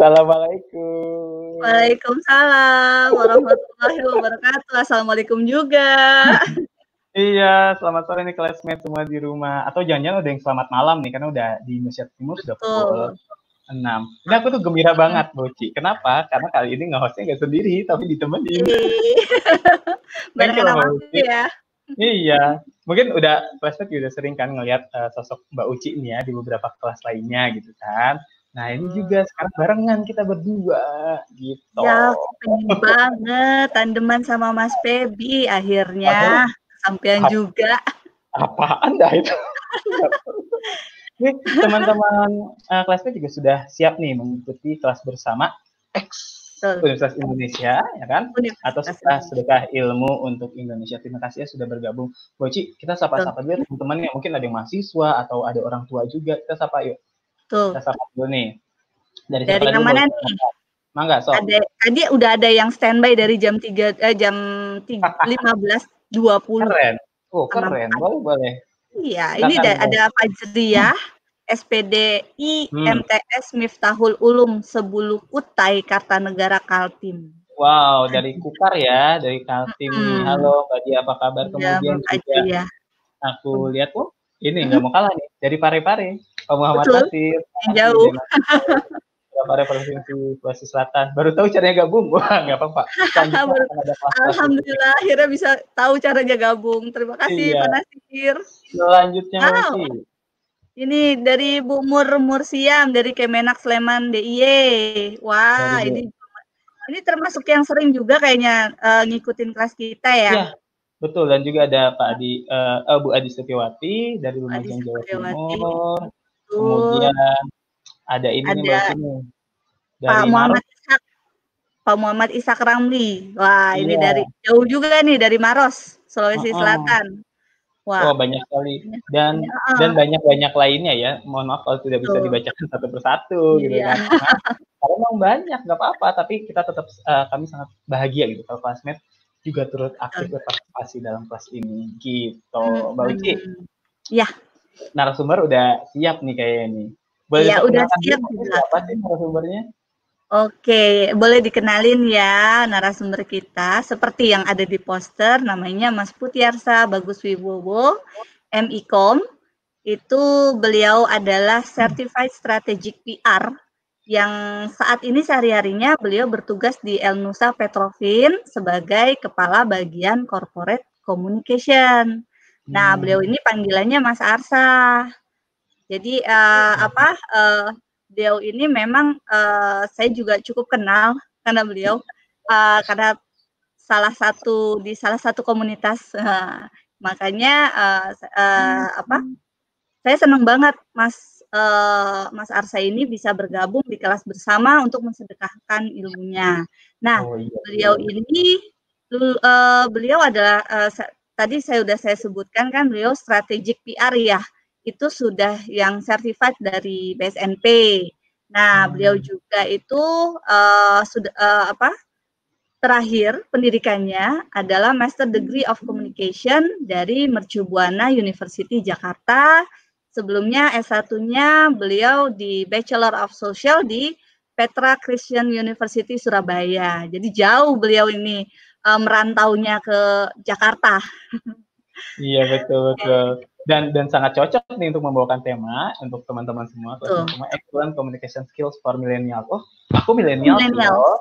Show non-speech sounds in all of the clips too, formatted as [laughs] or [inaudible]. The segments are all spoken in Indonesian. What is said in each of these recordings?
Assalamualaikum. Waalaikumsalam warahmatullahi wabarakatuh. Assalamualaikum juga. [laughs] Iya, selamat sore nih classmate semua di rumah. Atau jangan-jangan udah yang selamat malam nih, karena udah di Indonesia Timur sudah pukul enam. Ini aku tuh gembira banget, Boci. Kenapa? Karena kali ini nge-hostnya nggak sendiri, tapi ditemenin. [laughs] Bareng sama ya. Iya, mungkin udah classmate udah sering kan ngelihat uh, sosok Mbak Uci nih ya di beberapa kelas lainnya gitu kan. Nah ini hmm. juga sekarang barengan kita berdua gitu. Ya pengen banget tandeman sama Mas Pebi akhirnya. Sampian juga. Apaan dah itu? [laughs] teman-teman uh, kelasnya juga sudah siap nih mengikuti kelas bersama X Universitas Indonesia, ya kan? Atau sudah sedekah ilmu untuk Indonesia. Terima kasih ya sudah bergabung. Boci, kita sapa-sapa dulu ya, teman-teman yang mungkin ada yang mahasiswa atau ada orang tua juga. Kita sapa yuk. Tuh. Kita sapa dulu nih. Dari, Dari mana nih? Mangga, so. Ada, tadi udah ada yang standby dari jam 3 eh, jam 15.20. [laughs] Keren. Oh, keren. Boleh, boleh. Iya, ini ada, ada Fajriah, ya, SPDI hmm. MTS Miftahul Ulum Sebulu Kutai Kartanegara Kaltim. Wow, dari Kukar ya, dari Kaltim. Hmm. Halo, Mbak apa kabar? Iya, Kemudian ya, juga ya. aku lihat, oh, ini nggak mau kalah nih, dari Pare-Pare, Pak Muhammad Yang Jauh. [laughs] beberapa referensi Sulawesi Selatan. Baru tahu caranya gabung, [laughs] wah nggak apa-apa. [laughs] Alhamdulillah akhirnya bisa tahu caranya gabung. Terima kasih iya. Pak Nasir. Selanjutnya wow. masih. Ini dari Bu Mur Mursiam dari Kemenak Sleman DIY. Wah, ini ini termasuk yang sering juga kayaknya uh, ngikutin kelas kita ya. ya. Betul dan juga ada Pak Adi uh, Bu Adi Setiawati dari Lumajang Jawa Timur. Kemudian ada ini ada nih, Dari Pak Muhammad Maros. Ishak Pak Muhammad Ishak Ramli wah ini yeah. dari jauh juga nih dari Maros Sulawesi uh -uh. Selatan wah oh, banyak sekali dan uh -uh. dan banyak banyak lainnya ya mohon maaf kalau tidak bisa dibacakan satu persatu yeah. gitu iya. kan karena memang banyak nggak apa-apa tapi kita tetap uh, kami sangat bahagia gitu kalau classmate juga turut aktif berpartisipasi dalam kelas ini gitu. Mbak Uci. Hmm. Ya. Narasumber udah siap nih kayaknya nih. Boleh ya, udah siap juga. sih narasumbernya? Oke, boleh dikenalin ya narasumber kita. Seperti yang ada di poster, namanya Mas Putiarsa Bagus Wibowo, MIKOM. Itu beliau adalah Certified Strategic PR yang saat ini sehari-harinya beliau bertugas di El Nusa Petrofin sebagai Kepala Bagian Corporate Communication. Nah, hmm. beliau ini panggilannya Mas Arsa. Jadi uh, apa uh, beliau ini memang uh, saya juga cukup kenal karena beliau uh, karena salah satu di salah satu komunitas uh, [laughs] makanya uh, uh, apa saya senang banget Mas uh, Mas Arsa ini bisa bergabung di kelas bersama untuk mensedekahkan ilmunya. Nah oh, iya, iya. beliau ini uh, beliau adalah uh, tadi saya sudah saya sebutkan kan beliau strategik PR ya itu sudah yang sertifikat dari BSNP. Nah, hmm. beliau juga itu uh, sudah uh, apa? Terakhir pendidikannya adalah Master Degree of Communication dari Mercubuana University Jakarta. Sebelumnya S1-nya beliau di Bachelor of Social di Petra Christian University Surabaya. Jadi jauh beliau ini uh, merantaunya ke Jakarta. Iya betul betul dan dan sangat cocok nih untuk membawakan tema untuk teman-teman semua teman semua excellent communication skills for millennials oh aku millennial millennials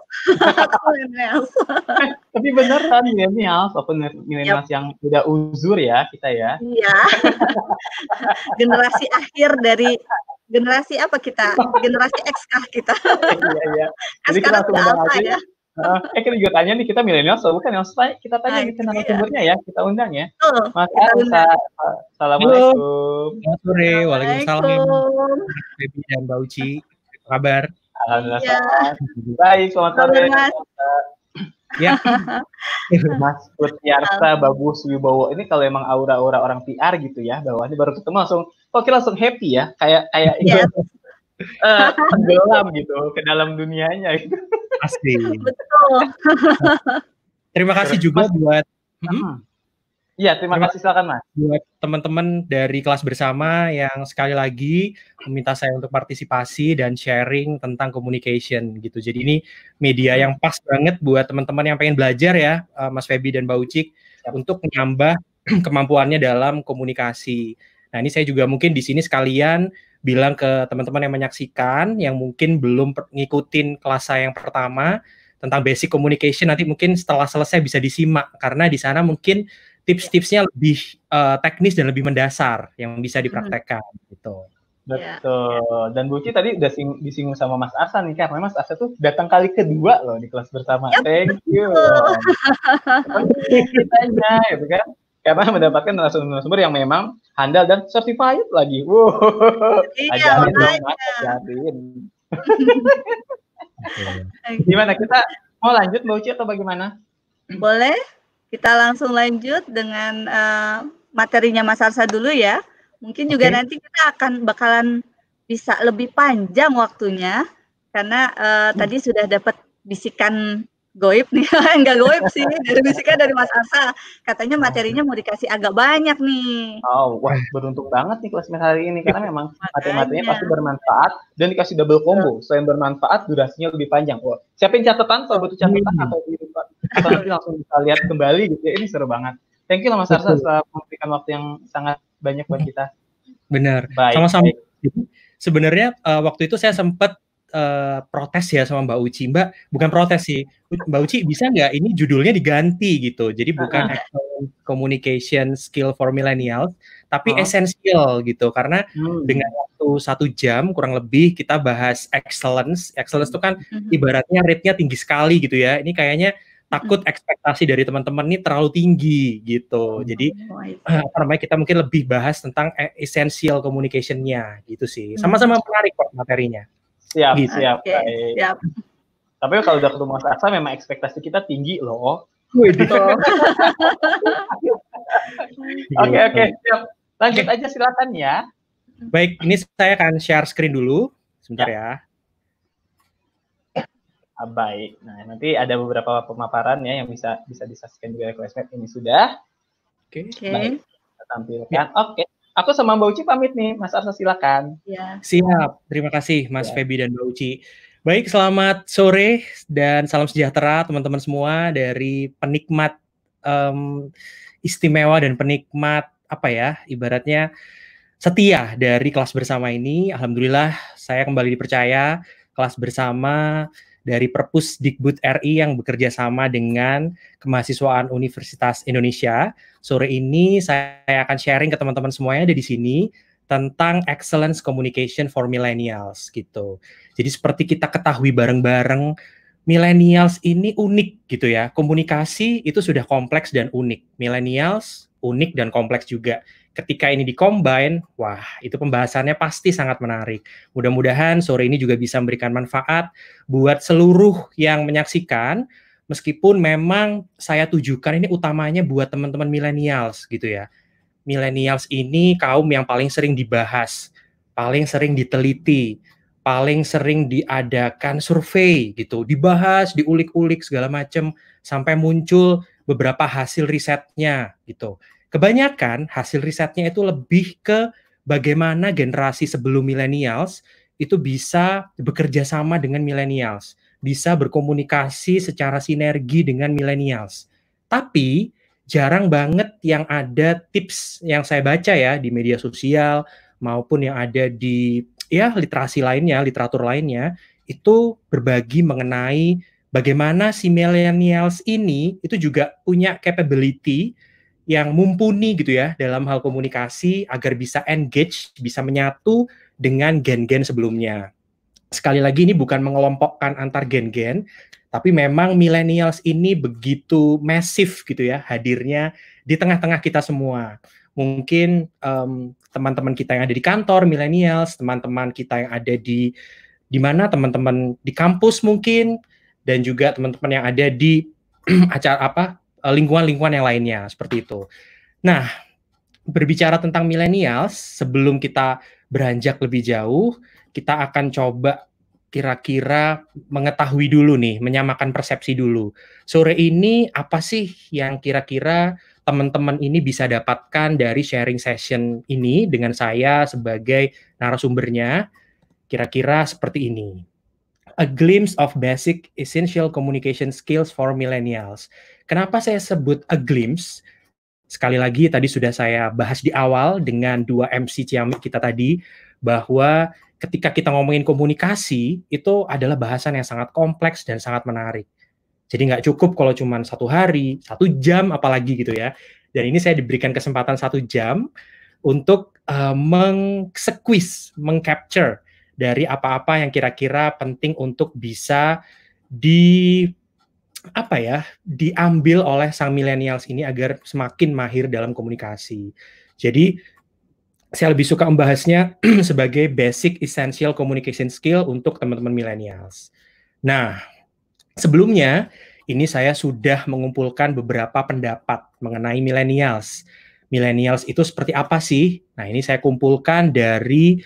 ya? [laughs] [laughs] tapi beneran millennials walaupun millennials yep. yang udah uzur ya kita ya iya [laughs] generasi akhir dari generasi apa kita generasi X kah kita iya iya jadi kita langsung ya? Uh, [laughs] eh kita juga tanya nih kita milenial so bukan yang kita tanya kita gitu nama iya. sumbernya ya kita undang ya. Oh, Mas Arsa, assalamualaikum. Selamat sore, waalaikumsalam. Baby dan Mbak Uci, apa kabar? Alhamdulillah. Ya. Baik, selamat sore. Ya. [laughs] Mas Putiarsa Bagus Wibowo ini kalau emang aura-aura orang PR gitu ya bahwa ini baru ketemu langsung kok kita langsung happy ya kayak kayak yes. Iya. [laughs] uh, eh, tenggelam gitu ke dalam dunianya gitu. Asli. [laughs] Betul. [laughs] Terima kasih juga mas, buat. Hmm? Iya, hmm? terima, terima kasih silakan mas. Buat teman-teman dari kelas bersama yang sekali lagi meminta saya untuk partisipasi dan sharing tentang communication gitu. Jadi ini media yang pas banget buat teman-teman yang pengen belajar ya, eh, Mas Febi dan Mbak Ucik untuk menambah [clears throat] kemampuannya dalam komunikasi. Nah ini saya juga mungkin di sini sekalian bilang ke teman-teman yang menyaksikan yang mungkin belum ngikutin kelas saya yang pertama tentang basic communication nanti mungkin setelah selesai bisa disimak karena di sana mungkin tips-tipsnya lebih uh, teknis dan lebih mendasar yang bisa hmm. dipraktekkan hmm. gitu. Betul. Dan Buci tadi udah sing, disinggung sama Mas Asa nih, karena Mas Asa tuh datang kali kedua loh di kelas bersama. Yep. Ya, Thank you. Tanya, gitu, [laughs] gitu kan karena [laughs] mendapatkan narasumber-narasumber yang memang handal dan certified lagi. Wow. Iya, ajarin dong, ajarin. Gimana kita mau lanjut Mbak Uci atau bagaimana? Boleh. Kita langsung lanjut dengan uh, materinya Mas Arsa dulu ya. Mungkin juga okay. nanti kita akan bakalan bisa lebih panjang waktunya karena uh, hmm. tadi sudah dapat bisikan goib nih, enggak [laughs] goib sih dari bisikan dari Mas Asa. Katanya materinya mau dikasih agak banyak nih. Oh, wah beruntung banget nih kelas hari ini karena memang materi-materinya pasti bermanfaat dan dikasih double combo. Selain bermanfaat, durasinya lebih panjang. Wah, siapin catatan kalau butuh catatan hmm. atau nanti langsung bisa lihat kembali gitu ya. Ini seru banget. Thank you lah Mas Arsa telah memberikan waktu yang sangat banyak buat kita. Benar. Sama-sama. Sebenarnya uh, waktu itu saya sempat Eh, protes ya sama Mbak Uci. Mbak, bukan protes sih. Mbak Uci bisa nggak ini judulnya diganti gitu. Jadi bukan uh-huh. communication skill for millennials, tapi uh-huh. esensial gitu. Karena hmm. dengan waktu satu jam kurang lebih kita bahas excellence. Excellence itu kan mm-hmm. ibaratnya rate-nya tinggi sekali gitu ya. Ini kayaknya mm-hmm. takut ekspektasi dari teman-teman ini terlalu tinggi gitu. Oh, Jadi [clears throat] apa namanya kita mungkin lebih bahas tentang e-, essential communicationnya gitu sih. Hmm. Sama-sama menarik kok materinya. Siap, gitu. siap. Okay, siap. Tapi kalau udah ketemu Mas memang ekspektasi kita tinggi loh. [laughs] Oke, iya. oke, okay, Lanjut aja silakan ya. Baik, ini saya akan share screen dulu. Sebentar ya. ya. Ah, baik. Nah, nanti ada beberapa pemaparan ya yang bisa bisa disaksikan juga oleh classmate ini sudah. Oke. Okay. Baik, kita tampilkan. Oke. Okay. Aku sama Mbak Uci pamit nih, Mas Arsa silakan. Ya. Siap, terima kasih Mas ya. Febi dan Mbak Uci. Baik, selamat sore dan salam sejahtera teman-teman semua dari penikmat um, istimewa dan penikmat apa ya, ibaratnya setia dari kelas bersama ini. Alhamdulillah saya kembali dipercaya kelas bersama dari Perpus Dikbud RI yang bekerja sama dengan kemahasiswaan Universitas Indonesia Sore ini saya akan sharing ke teman-teman semuanya ada di sini tentang excellence communication for millennials gitu. Jadi seperti kita ketahui bareng-bareng millennials ini unik gitu ya. Komunikasi itu sudah kompleks dan unik. Millennials unik dan kompleks juga. Ketika ini dikombin, wah itu pembahasannya pasti sangat menarik. Mudah-mudahan sore ini juga bisa memberikan manfaat buat seluruh yang menyaksikan meskipun memang saya tujukan ini utamanya buat teman-teman milenials gitu ya. Milenials ini kaum yang paling sering dibahas, paling sering diteliti, paling sering diadakan survei gitu, dibahas, diulik-ulik segala macam sampai muncul beberapa hasil risetnya gitu. Kebanyakan hasil risetnya itu lebih ke bagaimana generasi sebelum millennials itu bisa bekerja sama dengan millennials bisa berkomunikasi secara sinergi dengan millennials. Tapi jarang banget yang ada tips yang saya baca ya di media sosial maupun yang ada di ya literasi lainnya, literatur lainnya itu berbagi mengenai bagaimana si millennials ini itu juga punya capability yang mumpuni gitu ya dalam hal komunikasi agar bisa engage, bisa menyatu dengan gen-gen sebelumnya sekali lagi ini bukan mengelompokkan antar gen-gen, tapi memang millennials ini begitu masif gitu ya hadirnya di tengah-tengah kita semua. Mungkin teman teman-teman kita yang ada di kantor millennials, teman-teman kita yang ada di di mana teman-teman di kampus mungkin dan juga teman-teman yang ada di [clears throat] acara apa eh, lingkungan-lingkungan yang lainnya seperti itu. Nah, berbicara tentang millennials sebelum kita beranjak lebih jauh, kita akan coba kira-kira mengetahui dulu nih, menyamakan persepsi dulu. Sore ini apa sih yang kira-kira teman-teman ini bisa dapatkan dari sharing session ini dengan saya sebagai narasumbernya? Kira-kira seperti ini. A glimpse of basic essential communication skills for millennials. Kenapa saya sebut a glimpse? Sekali lagi tadi sudah saya bahas di awal dengan dua MC Ciamik kita tadi bahwa ketika kita ngomongin komunikasi itu adalah bahasan yang sangat kompleks dan sangat menarik. Jadi nggak cukup kalau cuma satu hari, satu jam apalagi gitu ya. Dan ini saya diberikan kesempatan satu jam untuk uh, eh, meng mengcapture dari apa-apa yang kira-kira penting untuk bisa di apa ya diambil oleh sang milenials ini agar semakin mahir dalam komunikasi. Jadi saya lebih suka membahasnya [clears throat] sebagai basic essential communication skill untuk teman-teman millennials. Nah, sebelumnya ini saya sudah mengumpulkan beberapa pendapat mengenai millennials. Millennials itu seperti apa sih? Nah, ini saya kumpulkan dari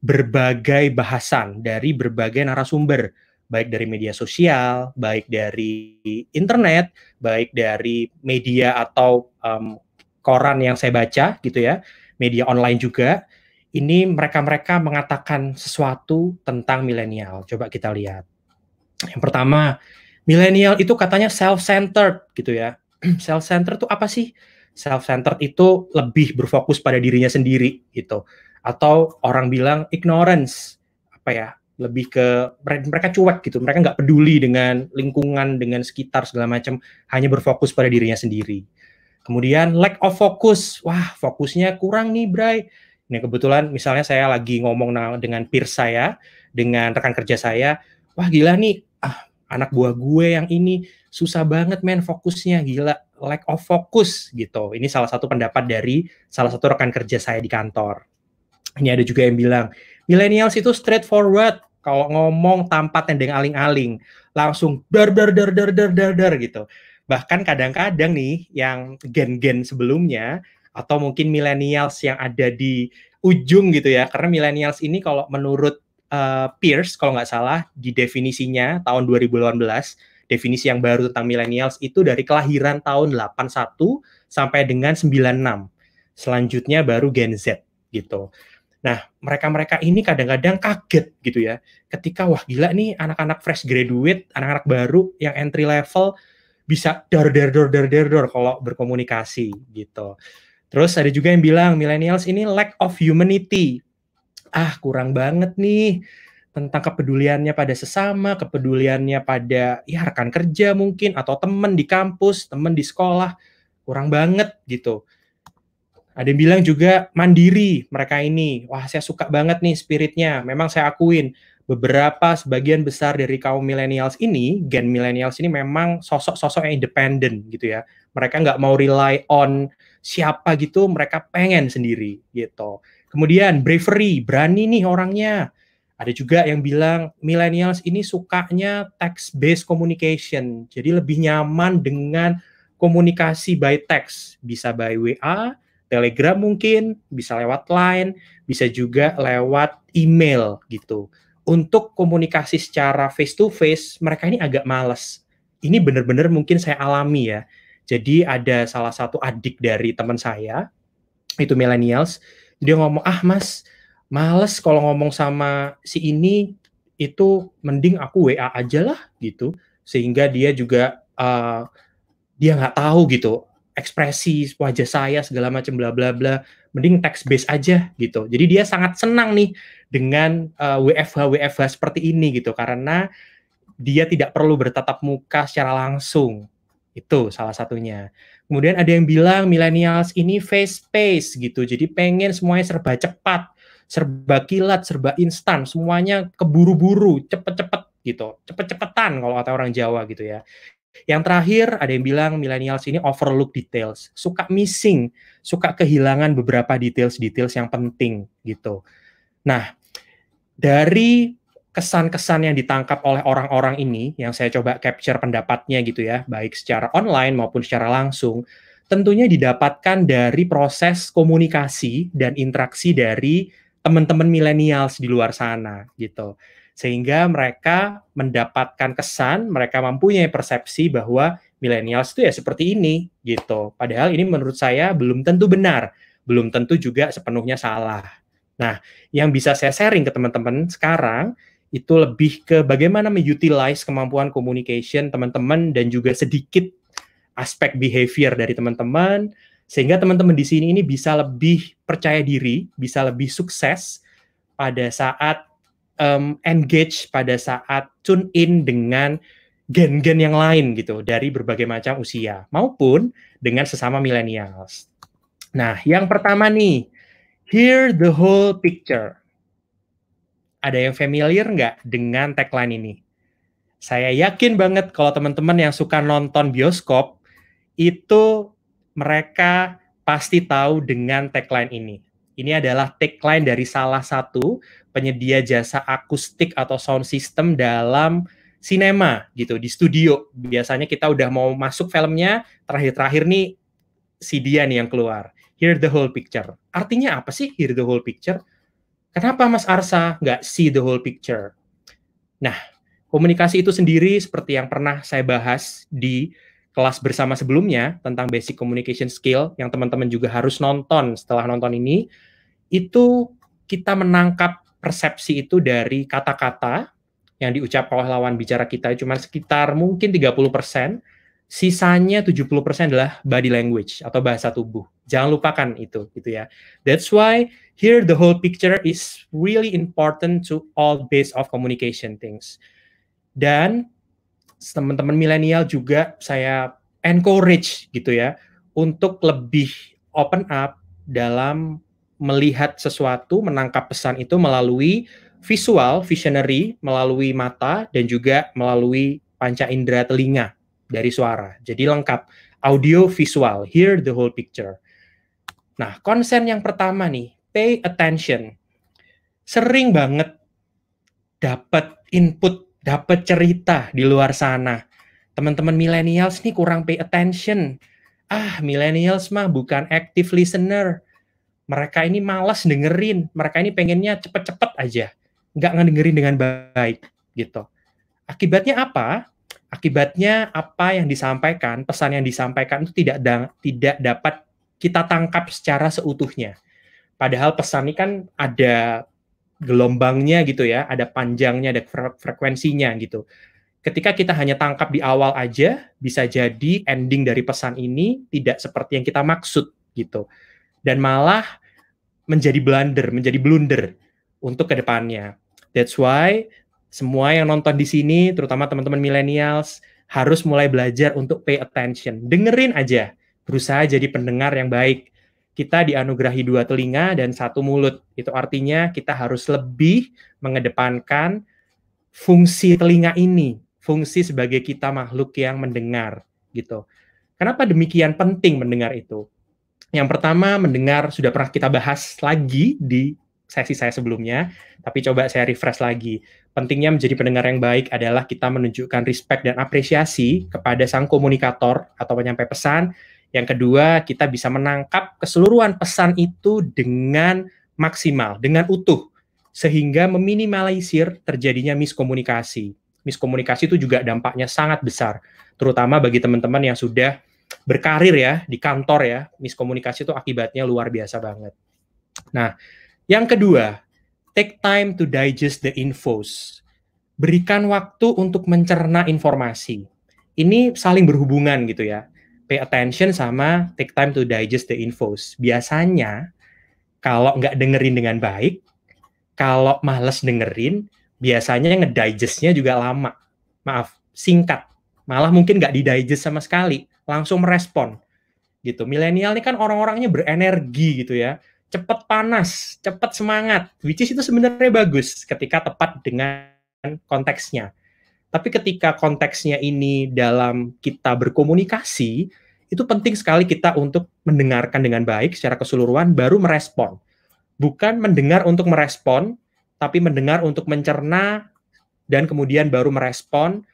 berbagai bahasan, dari berbagai narasumber, baik dari media sosial, baik dari internet, baik dari media atau um, koran yang saya baca gitu ya media online juga, ini mereka-mereka mengatakan sesuatu tentang milenial. Coba kita lihat. Yang pertama, milenial itu katanya self-centered gitu ya. [clears throat] self-centered itu apa sih? Self-centered itu lebih berfokus pada dirinya sendiri gitu. Atau orang bilang ignorance, apa ya, lebih ke mereka cuek gitu mereka nggak peduli dengan lingkungan dengan sekitar segala macam hanya berfokus pada dirinya sendiri Kemudian lack of focus. Wah, fokusnya kurang nih, Bray. Ini kebetulan misalnya saya lagi ngomong dengan peer saya, dengan rekan kerja saya, wah gila nih, ah, anak buah gue yang ini susah banget men fokusnya, gila, lack of focus gitu. Ini salah satu pendapat dari salah satu rekan kerja saya di kantor. Ini ada juga yang bilang, millennials itu straightforward, kalau ngomong tanpa tendeng aling-aling, langsung dar dar dar dar dar dar dar gitu. Bahkan kadang-kadang nih yang gen-gen sebelumnya atau mungkin millennials yang ada di ujung gitu ya. Karena millennials ini kalau menurut uh, Pierce kalau nggak salah di definisinya tahun 2018, definisi yang baru tentang millennials itu dari kelahiran tahun 81 sampai dengan 96. Selanjutnya baru Gen Z gitu. Nah, mereka-mereka ini kadang-kadang kaget gitu ya. Ketika wah gila nih anak-anak fresh graduate, anak-anak baru yang entry level bisa dor dor dor dor dor dor kalau berkomunikasi gitu. Terus ada juga yang bilang millennials ini lack of humanity. Ah, kurang banget nih tentang kepeduliannya pada sesama, kepeduliannya pada ya rekan kerja mungkin atau teman di kampus, teman di sekolah, kurang banget gitu. Ada yang bilang juga mandiri mereka ini. Wah, saya suka banget nih spiritnya. Memang saya akuin beberapa sebagian besar dari kaum millennials ini, gen millennials ini memang sosok-sosok yang independen gitu ya. Mereka nggak mau rely on siapa gitu, mereka pengen sendiri gitu. Kemudian bravery, berani nih orangnya. Ada juga yang bilang millennials ini sukanya text based communication. Jadi lebih nyaman dengan komunikasi by text, bisa by WA, Telegram mungkin, bisa lewat line, bisa juga lewat email gitu untuk komunikasi secara face to face mereka ini agak males. Ini benar-benar mungkin saya alami ya. Jadi ada salah satu adik dari teman saya itu millennials, dia ngomong, "Ah, Mas, males kalau ngomong sama si ini itu mending aku WA aja lah." gitu. Sehingga dia juga uh, dia nggak tahu gitu ekspresi wajah saya segala macam bla bla bla mending text based aja gitu jadi dia sangat senang nih dengan uh, eh, WFH WFH seperti ini gitu karena dia tidak perlu bertatap muka secara langsung itu salah satunya kemudian ada yang bilang millennials ini face space gitu jadi pengen semuanya serba cepat serba kilat serba instan semuanya keburu-buru cepet-cepet gitu cepet-cepetan kalau kata orang Jawa gitu ya yang terakhir, ada yang bilang millennials ini overlook details, suka missing, suka kehilangan beberapa details-details yang penting gitu. Nah, dari kesan-kesan yang ditangkap oleh orang-orang ini, yang saya coba capture pendapatnya gitu ya, baik secara online maupun secara langsung, tentunya didapatkan dari proses komunikasi dan interaksi dari teman-teman millennials di luar sana gitu sehingga mereka mendapatkan kesan, mereka mempunyai persepsi bahwa milenials itu ya seperti ini gitu. Padahal ini menurut saya belum tentu benar, belum tentu juga sepenuhnya salah. Nah, yang bisa saya sharing ke teman-teman sekarang itu lebih ke bagaimana mengutilize kemampuan communication teman-teman dan juga sedikit aspek behavior dari teman-teman sehingga teman-teman di sini ini bisa lebih percaya diri, bisa lebih sukses pada saat um, engage pada saat tune in dengan gen-gen yang lain gitu dari berbagai macam usia maupun dengan sesama millennials. Nah, yang pertama nih, hear the whole picture. Ada yang familiar nggak dengan tagline ini? Saya yakin banget kalau teman-teman yang suka nonton bioskop itu mereka pasti tahu dengan tagline ini. Ini adalah tagline dari salah satu penyedia jasa akustik atau sound system dalam sinema gitu di studio. Biasanya kita udah mau masuk filmnya, terakhir-terakhir nih si dia nih yang keluar. Hear the whole picture. Artinya apa sih hear the whole picture? Kenapa Mas Arsa nggak see the whole picture? Nah, komunikasi itu sendiri seperti yang pernah saya bahas di kelas bersama sebelumnya tentang basic communication skill yang teman-teman juga harus nonton setelah nonton ini itu kita menangkap persepsi itu dari kata-kata yang diucap lawan bicara kita cuma sekitar mungkin 30%, sisanya 70% adalah body language atau bahasa tubuh. Jangan lupakan itu gitu ya. That's why here the whole picture is really important to all base of communication things. Dan teman-teman milenial juga saya encourage gitu ya untuk lebih open up dalam melihat sesuatu, menangkap pesan itu melalui visual, visionary, melalui mata, dan juga melalui panca indera telinga dari suara. Jadi lengkap, audio visual, hear the whole picture. Nah, konsen yang pertama nih, pay attention. Sering banget dapat input, dapat cerita di luar sana. Teman-teman millennials nih kurang pay attention. Ah, millennials mah bukan active listener mereka ini malas dengerin, mereka ini pengennya cepet-cepet aja, nggak ngedengerin dengan baik gitu. Akibatnya apa? Akibatnya apa yang disampaikan, pesan yang disampaikan itu tidak da tidak dapat kita tangkap secara seutuhnya. Padahal pesan ini kan ada gelombangnya gitu ya, ada panjangnya, ada fre frekuensinya gitu. Ketika kita hanya tangkap di awal aja, bisa jadi ending dari pesan ini tidak seperti yang kita maksud gitu. Dan malah menjadi blunder, menjadi blunder untuk kedepannya. That's why semua yang nonton di sini, terutama teman-teman millennials, harus mulai belajar untuk pay attention. Dengerin aja, berusaha jadi pendengar yang baik. Kita dianugerahi dua telinga dan satu mulut. Itu artinya kita harus lebih mengedepankan fungsi telinga ini, fungsi sebagai kita makhluk yang mendengar gitu. Kenapa demikian penting mendengar itu? Yang pertama mendengar sudah pernah kita bahas lagi di sesi saya sebelumnya, tapi coba saya refresh lagi. Pentingnya menjadi pendengar yang baik adalah kita menunjukkan respect dan apresiasi kepada sang komunikator atau penyampai pesan. Yang kedua, kita bisa menangkap keseluruhan pesan itu dengan maksimal, dengan utuh, sehingga meminimalisir terjadinya miskomunikasi. Miskomunikasi itu juga dampaknya sangat besar, terutama bagi teman-teman yang sudah berkarir ya di kantor ya miskomunikasi itu akibatnya luar biasa banget. Nah, yang kedua, take time to digest the infos. Berikan waktu untuk mencerna informasi. Ini saling berhubungan gitu ya. Pay attention sama take time to digest the infos. Biasanya kalau nggak dengerin dengan baik, kalau males dengerin, biasanya ngedigestnya juga lama. Maaf, singkat. Malah mungkin nggak didigest sama sekali langsung merespon gitu. Milenial ini kan orang-orangnya berenergi gitu ya, cepat panas, cepat semangat, which is itu sebenarnya bagus ketika tepat dengan konteksnya. Tapi ketika konteksnya ini dalam kita berkomunikasi, itu penting sekali kita untuk mendengarkan dengan baik secara keseluruhan, baru merespon. Bukan mendengar untuk merespon, tapi mendengar untuk mencerna, dan kemudian baru merespon,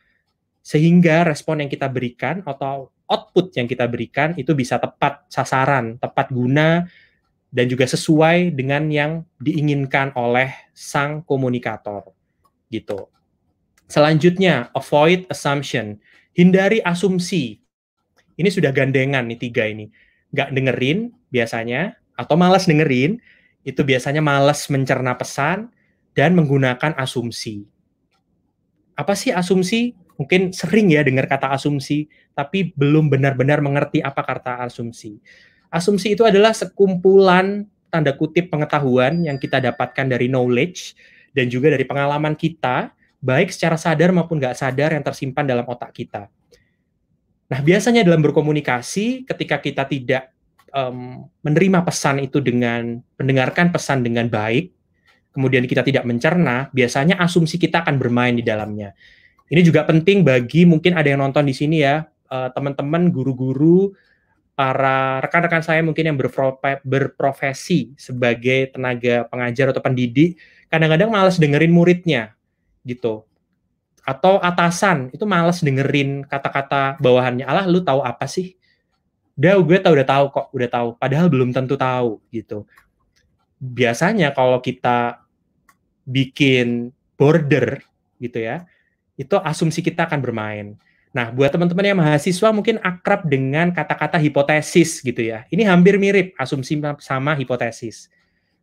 sehingga respon yang kita berikan atau output yang kita berikan itu bisa tepat sasaran, tepat guna, dan juga sesuai dengan yang diinginkan oleh sang komunikator. Gitu. Selanjutnya, avoid assumption. Hindari asumsi. Ini sudah gandengan nih tiga ini. Nggak dengerin biasanya, atau malas dengerin, itu biasanya malas mencerna pesan dan menggunakan asumsi. Apa sih asumsi? mungkin sering ya dengar kata asumsi, tapi belum benar-benar mengerti apa kata asumsi. Asumsi itu adalah sekumpulan tanda kutip pengetahuan yang kita dapatkan dari knowledge dan juga dari pengalaman kita, baik secara sadar maupun nggak sadar yang tersimpan dalam otak kita. Nah, biasanya dalam berkomunikasi, ketika kita tidak um, menerima pesan itu dengan mendengarkan pesan dengan baik, kemudian kita tidak mencerna, biasanya asumsi kita akan bermain di dalamnya. Ini juga penting bagi mungkin ada yang nonton di sini ya, eh, teman-teman guru-guru, para rekan-rekan saya mungkin yang berprofesi sebagai tenaga pengajar atau pendidik, kadang-kadang males dengerin muridnya gitu. Atau atasan itu males dengerin kata-kata bawahannya. Alah lu tahu apa sih? Udah gue tau udah tahu kok, udah tahu. Padahal belum tentu tahu gitu. Biasanya kalau kita bikin border gitu ya, itu asumsi kita akan bermain. Nah, buat teman-teman yang mahasiswa mungkin akrab dengan kata-kata hipotesis gitu ya. Ini hampir mirip asumsi sama hipotesis.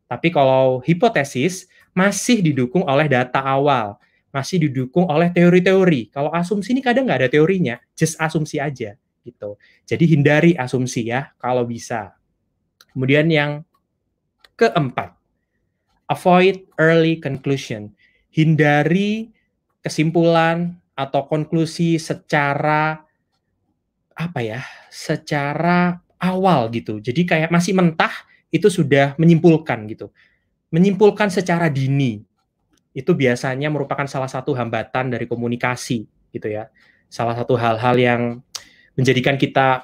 Tapi kalau hipotesis masih didukung oleh data awal, masih didukung oleh teori-teori. Kalau asumsi ini kadang nggak ada teorinya, just asumsi aja gitu. Jadi hindari asumsi ya kalau bisa. Kemudian yang keempat, avoid early conclusion. Hindari kesimpulan atau konklusi secara apa ya, secara awal gitu. Jadi kayak masih mentah itu sudah menyimpulkan gitu. Menyimpulkan secara dini itu biasanya merupakan salah satu hambatan dari komunikasi gitu ya. Salah satu hal-hal yang menjadikan kita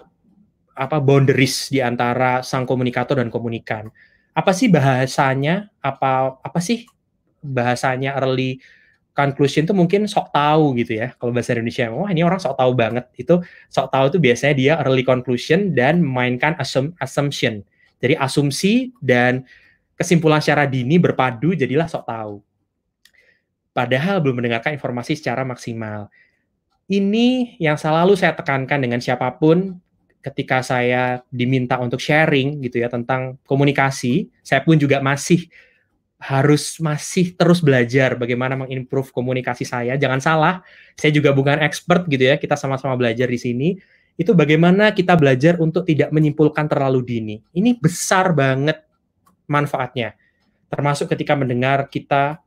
apa boundaries di antara sang komunikator dan komunikan. Apa sih bahasanya? Apa apa sih bahasanya early conclusion tuh mungkin sok tahu gitu ya kalau bahasa Indonesia wah oh, ini orang sok tahu banget itu sok tahu itu biasanya dia early conclusion dan memainkan assum assumption jadi asumsi dan kesimpulan secara dini berpadu jadilah sok tahu padahal belum mendengarkan informasi secara maksimal ini yang selalu saya tekankan dengan siapapun ketika saya diminta untuk sharing gitu ya tentang komunikasi saya pun juga masih harus masih terus belajar bagaimana mengimprove komunikasi saya. Jangan salah, saya juga bukan expert gitu ya. Kita sama-sama belajar di sini. Itu bagaimana kita belajar untuk tidak menyimpulkan terlalu dini. Ini besar banget manfaatnya. Termasuk ketika mendengar kita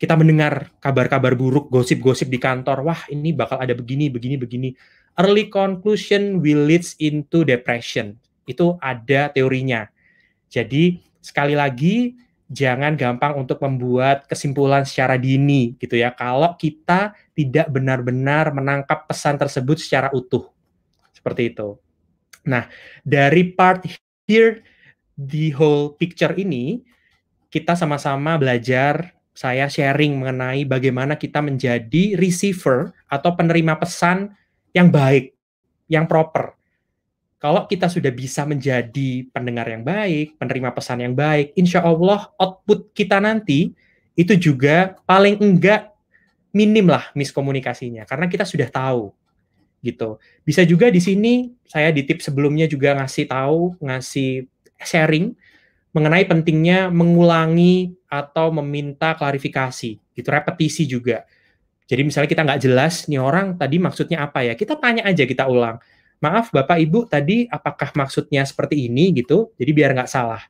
kita mendengar kabar-kabar buruk, gosip-gosip di kantor. Wah, ini bakal ada begini, begini, begini. Early conclusion will leads into depression. Itu ada teorinya. Jadi sekali lagi jangan gampang untuk membuat kesimpulan secara dini gitu ya kalau kita tidak benar-benar menangkap pesan tersebut secara utuh seperti itu. Nah, dari part here the whole picture ini kita sama-sama belajar saya sharing mengenai bagaimana kita menjadi receiver atau penerima pesan yang baik, yang proper kalau kita sudah bisa menjadi pendengar yang baik, penerima pesan yang baik, insya Allah output kita nanti itu juga paling enggak minim lah miskomunikasinya karena kita sudah tahu gitu. Bisa juga di sini saya di tip sebelumnya juga ngasih tahu, ngasih sharing mengenai pentingnya mengulangi atau meminta klarifikasi, gitu repetisi juga. Jadi misalnya kita nggak jelas nih orang tadi maksudnya apa ya, kita tanya aja kita ulang maaf Bapak Ibu tadi apakah maksudnya seperti ini gitu. Jadi biar nggak salah.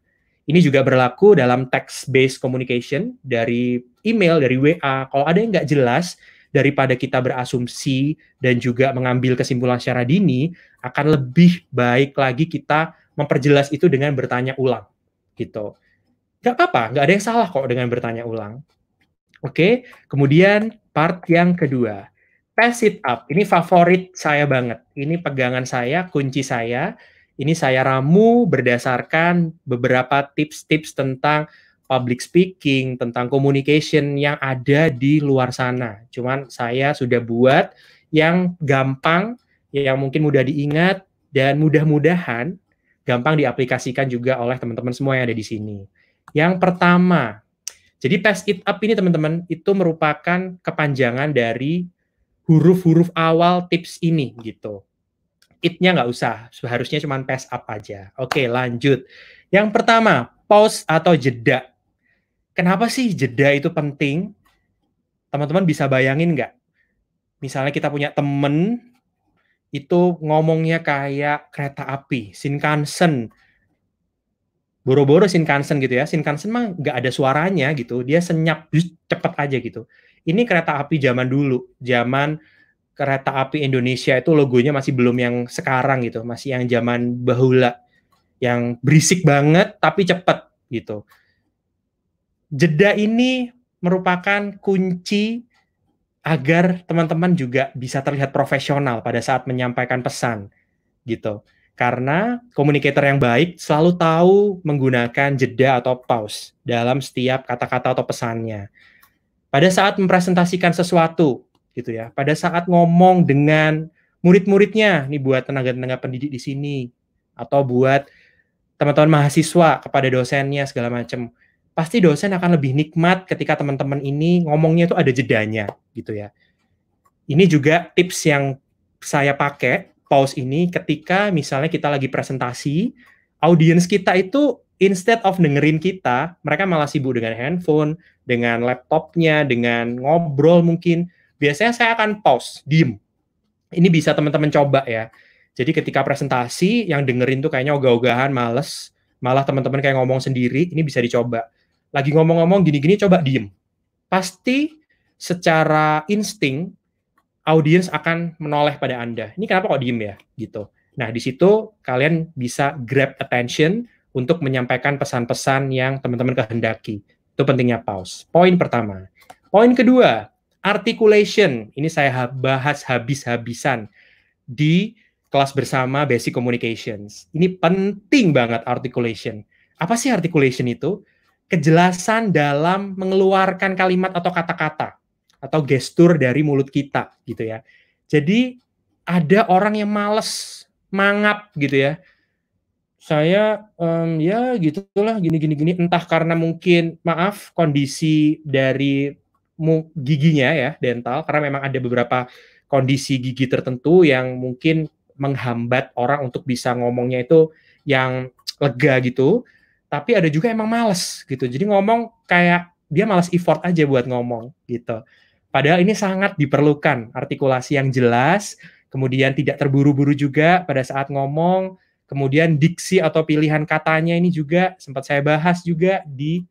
Ini juga berlaku dalam text-based communication dari email, dari WA. Kalau ada yang nggak jelas, daripada kita berasumsi dan juga mengambil kesimpulan secara dini, akan lebih baik lagi kita memperjelas itu dengan bertanya ulang. Gitu. Nggak apa-apa, nggak ada yang salah kok dengan bertanya ulang. Oke, kemudian part yang kedua. Pass It Up. Ini favorit saya banget. Ini pegangan saya, kunci saya. Ini saya ramu berdasarkan beberapa tips-tips tentang public speaking, tentang communication yang ada di luar sana. Cuman saya sudah buat yang gampang, yang mungkin mudah diingat, dan mudah-mudahan gampang diaplikasikan juga oleh teman-teman semua yang ada di sini. Yang pertama, jadi pass it up ini teman-teman itu merupakan kepanjangan dari huruf-huruf awal tips ini gitu. itnya nggak usah, seharusnya cuma pass up aja. Oke, lanjut. Yang pertama, pause atau jeda. Kenapa sih jeda itu penting? Teman-teman bisa bayangin nggak? Misalnya kita punya temen, itu ngomongnya kayak kereta api, Shinkansen. Boro-boro Shinkansen gitu ya. Shinkansen mah nggak ada suaranya gitu. Dia senyap, cepet aja gitu ini kereta api zaman dulu, zaman kereta api Indonesia itu logonya masih belum yang sekarang gitu, masih yang zaman bahula, yang berisik banget tapi cepet gitu. Jeda ini merupakan kunci agar teman-teman juga bisa terlihat profesional pada saat menyampaikan pesan gitu. Karena komunikator yang baik selalu tahu menggunakan jeda atau pause dalam setiap kata-kata atau pesannya pada saat mempresentasikan sesuatu gitu ya, pada saat ngomong dengan murid-muridnya, nih buat tenaga-tenaga pendidik di sini atau buat teman-teman mahasiswa kepada dosennya segala macam. Pasti dosen akan lebih nikmat ketika teman-teman ini ngomongnya itu ada jedanya gitu ya. Ini juga tips yang saya pakai pause ini ketika misalnya kita lagi presentasi, audiens kita itu instead of dengerin kita, mereka malah sibuk dengan handphone, dengan laptopnya, dengan ngobrol mungkin. Biasanya saya akan pause, diem. Ini bisa teman-teman coba ya. Jadi ketika presentasi, yang dengerin tuh kayaknya ogah-ogahan, males, malah teman-teman kayak ngomong sendiri, ini bisa dicoba. Lagi ngomong-ngomong gini-gini, coba diem. Pasti secara insting, audiens akan menoleh pada Anda. Ini kenapa kok diem ya? Gitu. Nah, di situ kalian bisa grab attention, untuk menyampaikan pesan-pesan yang teman-teman kehendaki. Itu pentingnya pause. Poin pertama. Poin kedua, articulation. Ini saya bahas habis-habisan di kelas bersama basic communications. Ini penting banget articulation. Apa sih articulation itu? Kejelasan dalam mengeluarkan kalimat atau kata-kata atau gestur dari mulut kita gitu ya. Jadi ada orang yang males mangap gitu ya saya um, ya gitulah gini gini gini entah karena mungkin maaf kondisi dari giginya ya dental karena memang ada beberapa kondisi gigi tertentu yang mungkin menghambat orang untuk bisa ngomongnya itu yang lega gitu tapi ada juga emang males gitu jadi ngomong kayak dia males effort aja buat ngomong gitu padahal ini sangat diperlukan artikulasi yang jelas kemudian tidak terburu-buru juga pada saat ngomong Kemudian diksi atau pilihan katanya ini juga sempat saya bahas juga di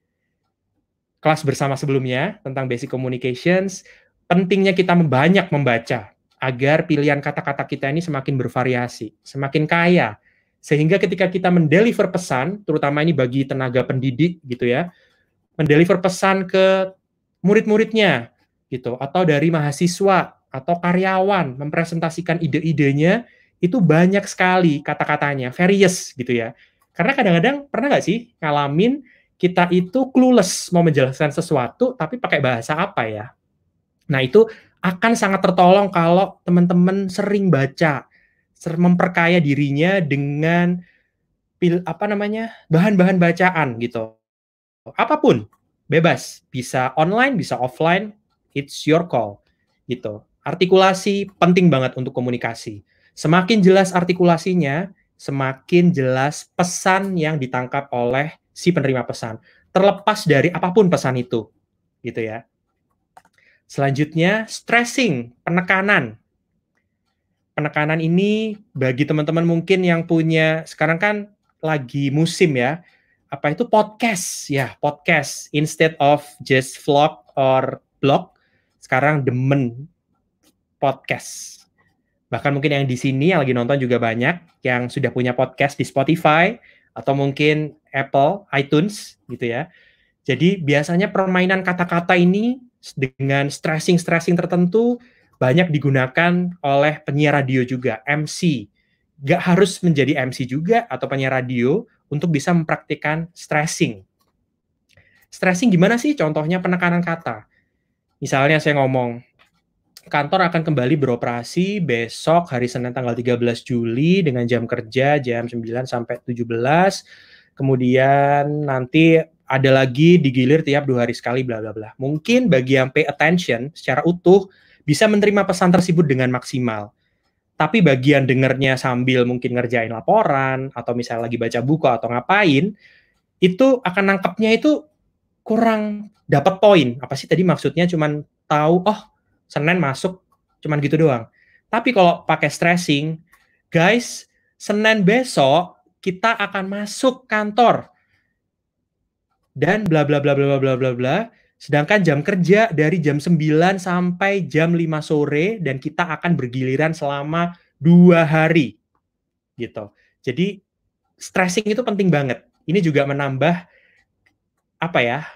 kelas bersama sebelumnya tentang basic communications. Pentingnya kita banyak membaca agar pilihan kata-kata kita ini semakin bervariasi, semakin kaya. Sehingga ketika kita mendeliver pesan, terutama ini bagi tenaga pendidik gitu ya, mendeliver pesan ke murid-muridnya gitu atau dari mahasiswa atau karyawan mempresentasikan ide-idenya itu banyak sekali kata-katanya, various gitu ya. Karena kadang-kadang pernah nggak sih ngalamin kita itu clueless mau menjelaskan sesuatu tapi pakai bahasa apa ya? Nah itu akan sangat tertolong kalau teman-teman sering baca, memperkaya dirinya dengan pil apa namanya bahan-bahan bacaan gitu. Apapun bebas, bisa online, bisa offline, it's your call gitu. Artikulasi penting banget untuk komunikasi. Semakin jelas artikulasinya, semakin jelas pesan yang ditangkap oleh si penerima pesan. Terlepas dari apapun pesan itu, gitu ya. Selanjutnya, stressing, penekanan. Penekanan ini bagi teman-teman mungkin yang punya, sekarang kan lagi musim ya, apa itu podcast ya, podcast instead of just vlog or blog, sekarang demen podcast Bahkan mungkin yang di sini yang lagi nonton juga banyak yang sudah punya podcast di Spotify atau mungkin Apple, iTunes gitu ya. Jadi biasanya permainan kata-kata ini dengan stressing-stressing tertentu banyak digunakan oleh penyiar radio juga, MC. Gak harus menjadi MC juga atau penyiar radio untuk bisa mempraktikkan stressing. Stressing gimana sih contohnya penekanan kata? Misalnya saya ngomong, kantor akan kembali beroperasi besok hari Senin tanggal 13 Juli dengan jam kerja jam 9 sampai 17. Kemudian nanti ada lagi digilir tiap dua hari sekali bla bla bla. Mungkin bagi yang pay attention secara utuh bisa menerima pesan tersebut dengan maksimal. Tapi bagian dengernya sambil mungkin ngerjain laporan atau misalnya lagi baca buku atau ngapain, itu akan nangkepnya itu kurang dapat poin. Apa sih tadi maksudnya cuman tahu oh Senin masuk cuman gitu doang. Tapi kalau pakai stressing, guys, Senin besok kita akan masuk kantor dan bla bla bla bla bla bla bla sedangkan jam kerja dari jam 9 sampai jam 5 sore dan kita akan bergiliran selama dua hari gitu jadi stressing itu penting banget ini juga menambah apa ya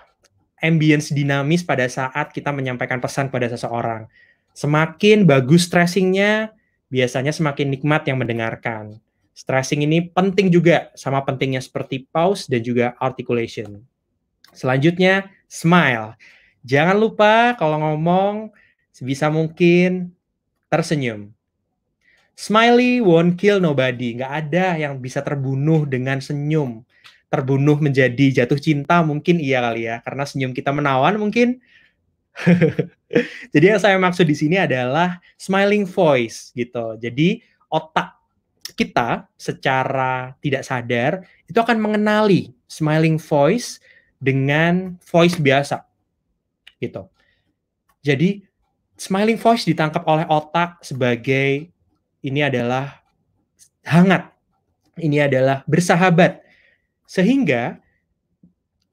ambience dinamis pada saat kita menyampaikan pesan pada seseorang. Semakin bagus stressingnya, biasanya semakin nikmat yang mendengarkan. Stressing ini penting juga, sama pentingnya seperti pause dan juga articulation. Selanjutnya, smile. Jangan lupa kalau ngomong sebisa mungkin tersenyum. Smiley won't kill nobody. Nggak ada yang bisa terbunuh dengan senyum terbunuh menjadi jatuh cinta mungkin iya kali ya karena senyum kita menawan mungkin [laughs] jadi yang saya maksud di sini adalah smiling voice gitu jadi otak kita secara tidak sadar itu akan mengenali smiling voice dengan voice biasa gitu jadi smiling voice ditangkap oleh otak sebagai ini adalah hangat ini adalah bersahabat sehingga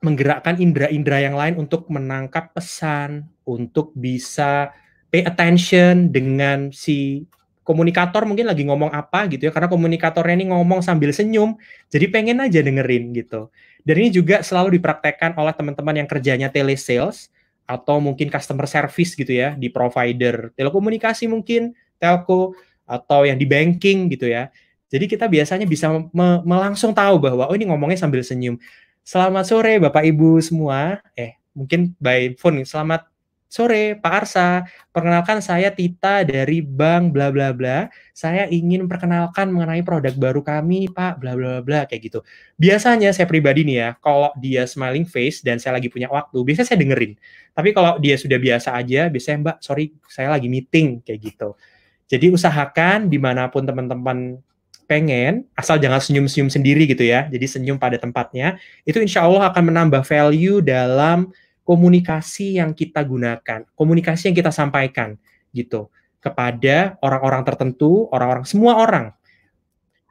menggerakkan indera-indera yang lain untuk menangkap pesan, untuk bisa pay attention dengan si komunikator mungkin lagi ngomong apa gitu ya karena komunikatornya ini ngomong sambil senyum jadi pengen aja dengerin gitu dan ini juga selalu dipraktekkan oleh teman-teman yang kerjanya telesales atau mungkin customer service gitu ya di provider telekomunikasi mungkin telco atau yang di banking gitu ya jadi kita biasanya bisa me melangsung tahu bahwa oh ini ngomongnya sambil senyum. Selamat sore Bapak Ibu semua. Eh, mungkin by phone. Selamat sore Pak Arsa. Perkenalkan saya Tita dari Bank bla bla bla. Saya ingin perkenalkan mengenai produk baru kami Pak bla bla bla kayak gitu. Biasanya saya pribadi nih ya, kalau dia smiling face dan saya lagi punya waktu, biasanya saya dengerin. Tapi kalau dia sudah biasa aja, biasanya Mbak, sorry saya lagi meeting kayak gitu. Jadi usahakan dimanapun teman-teman pengen, asal jangan senyum-senyum sendiri gitu ya, jadi senyum pada tempatnya, itu insya Allah akan menambah value dalam komunikasi yang kita gunakan, komunikasi yang kita sampaikan gitu kepada orang-orang tertentu, orang-orang semua orang.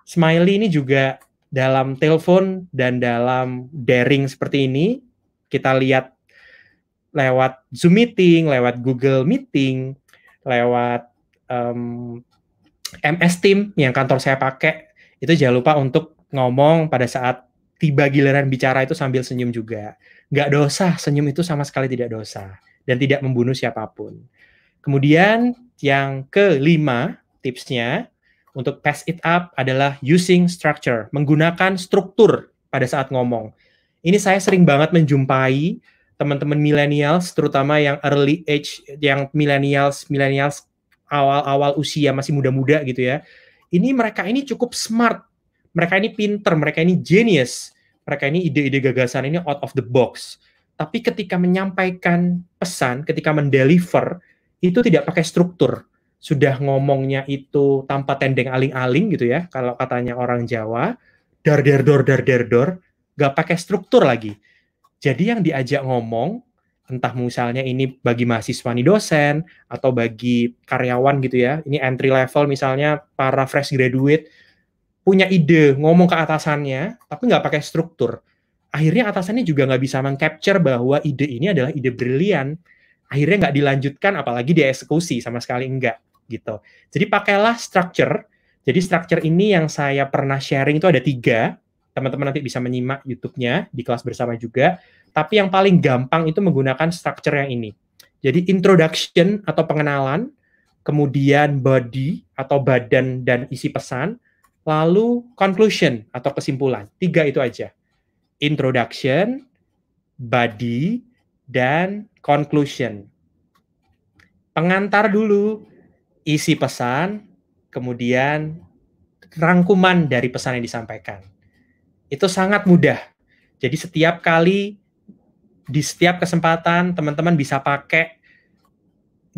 Smiley ini juga dalam telepon dan dalam daring seperti ini kita lihat lewat Zoom meeting, lewat Google meeting, lewat um, MS Team yang kantor saya pakai itu jangan lupa untuk ngomong pada saat tiba giliran bicara itu sambil senyum juga. Nggak dosa, senyum itu sama sekali tidak dosa dan tidak membunuh siapapun. Kemudian yang kelima tipsnya untuk pass it up adalah using structure, menggunakan struktur pada saat ngomong. Ini saya sering banget menjumpai teman-teman millennials, terutama yang early age, yang millennials, millennials awal-awal usia masih muda-muda gitu ya. Ini mereka ini cukup smart, mereka ini pinter, mereka ini genius, mereka ini ide-ide gagasan ini out of the box. Tapi ketika menyampaikan pesan, ketika mendeliver itu tidak pakai struktur. Sudah ngomongnya itu tanpa tendeng aling-aling gitu ya, kalau katanya orang Jawa, dar der dor dar der dor, gak pakai struktur lagi. Jadi yang diajak ngomong entah misalnya ini bagi mahasiswa nih dosen atau bagi karyawan gitu ya ini entry level misalnya para fresh graduate punya ide ngomong ke atasannya tapi nggak pakai struktur akhirnya atasannya juga nggak bisa mengcapture bahwa ide ini adalah ide brilian akhirnya nggak dilanjutkan apalagi dieksekusi sama sekali enggak gitu jadi pakailah structure jadi structure ini yang saya pernah sharing itu ada tiga teman-teman nanti bisa menyimak YouTube-nya di kelas bersama juga tapi yang paling gampang itu menggunakan structure yang ini. Jadi introduction atau pengenalan, kemudian body atau badan dan isi pesan, lalu conclusion atau kesimpulan. Tiga itu aja. Introduction, body, dan conclusion. Pengantar dulu isi pesan, kemudian rangkuman dari pesan yang disampaikan. Itu sangat mudah. Jadi setiap kali di setiap kesempatan teman-teman bisa pakai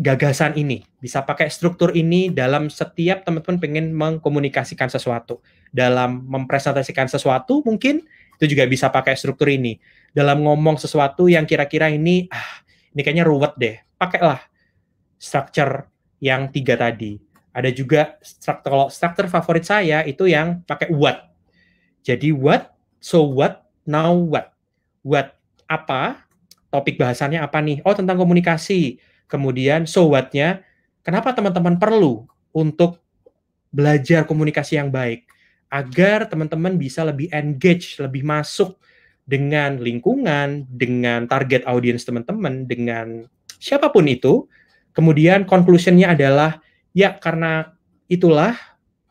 gagasan ini, bisa pakai struktur ini dalam setiap teman-teman pengen mengkomunikasikan sesuatu. Dalam mempresentasikan sesuatu mungkin itu juga bisa pakai struktur ini. Dalam ngomong sesuatu yang kira-kira ini ah ini kayaknya ruwet deh, pakailah structure yang tiga tadi. Ada juga struktur kalau structure favorit saya itu yang pakai what. Jadi what, so what, now what. What apa, topik bahasannya apa nih? Oh, tentang komunikasi. Kemudian so what-nya, kenapa teman-teman perlu untuk belajar komunikasi yang baik agar teman-teman bisa lebih engage, lebih masuk dengan lingkungan, dengan target audience teman-teman, dengan siapapun itu. Kemudian conclusion-nya adalah ya karena itulah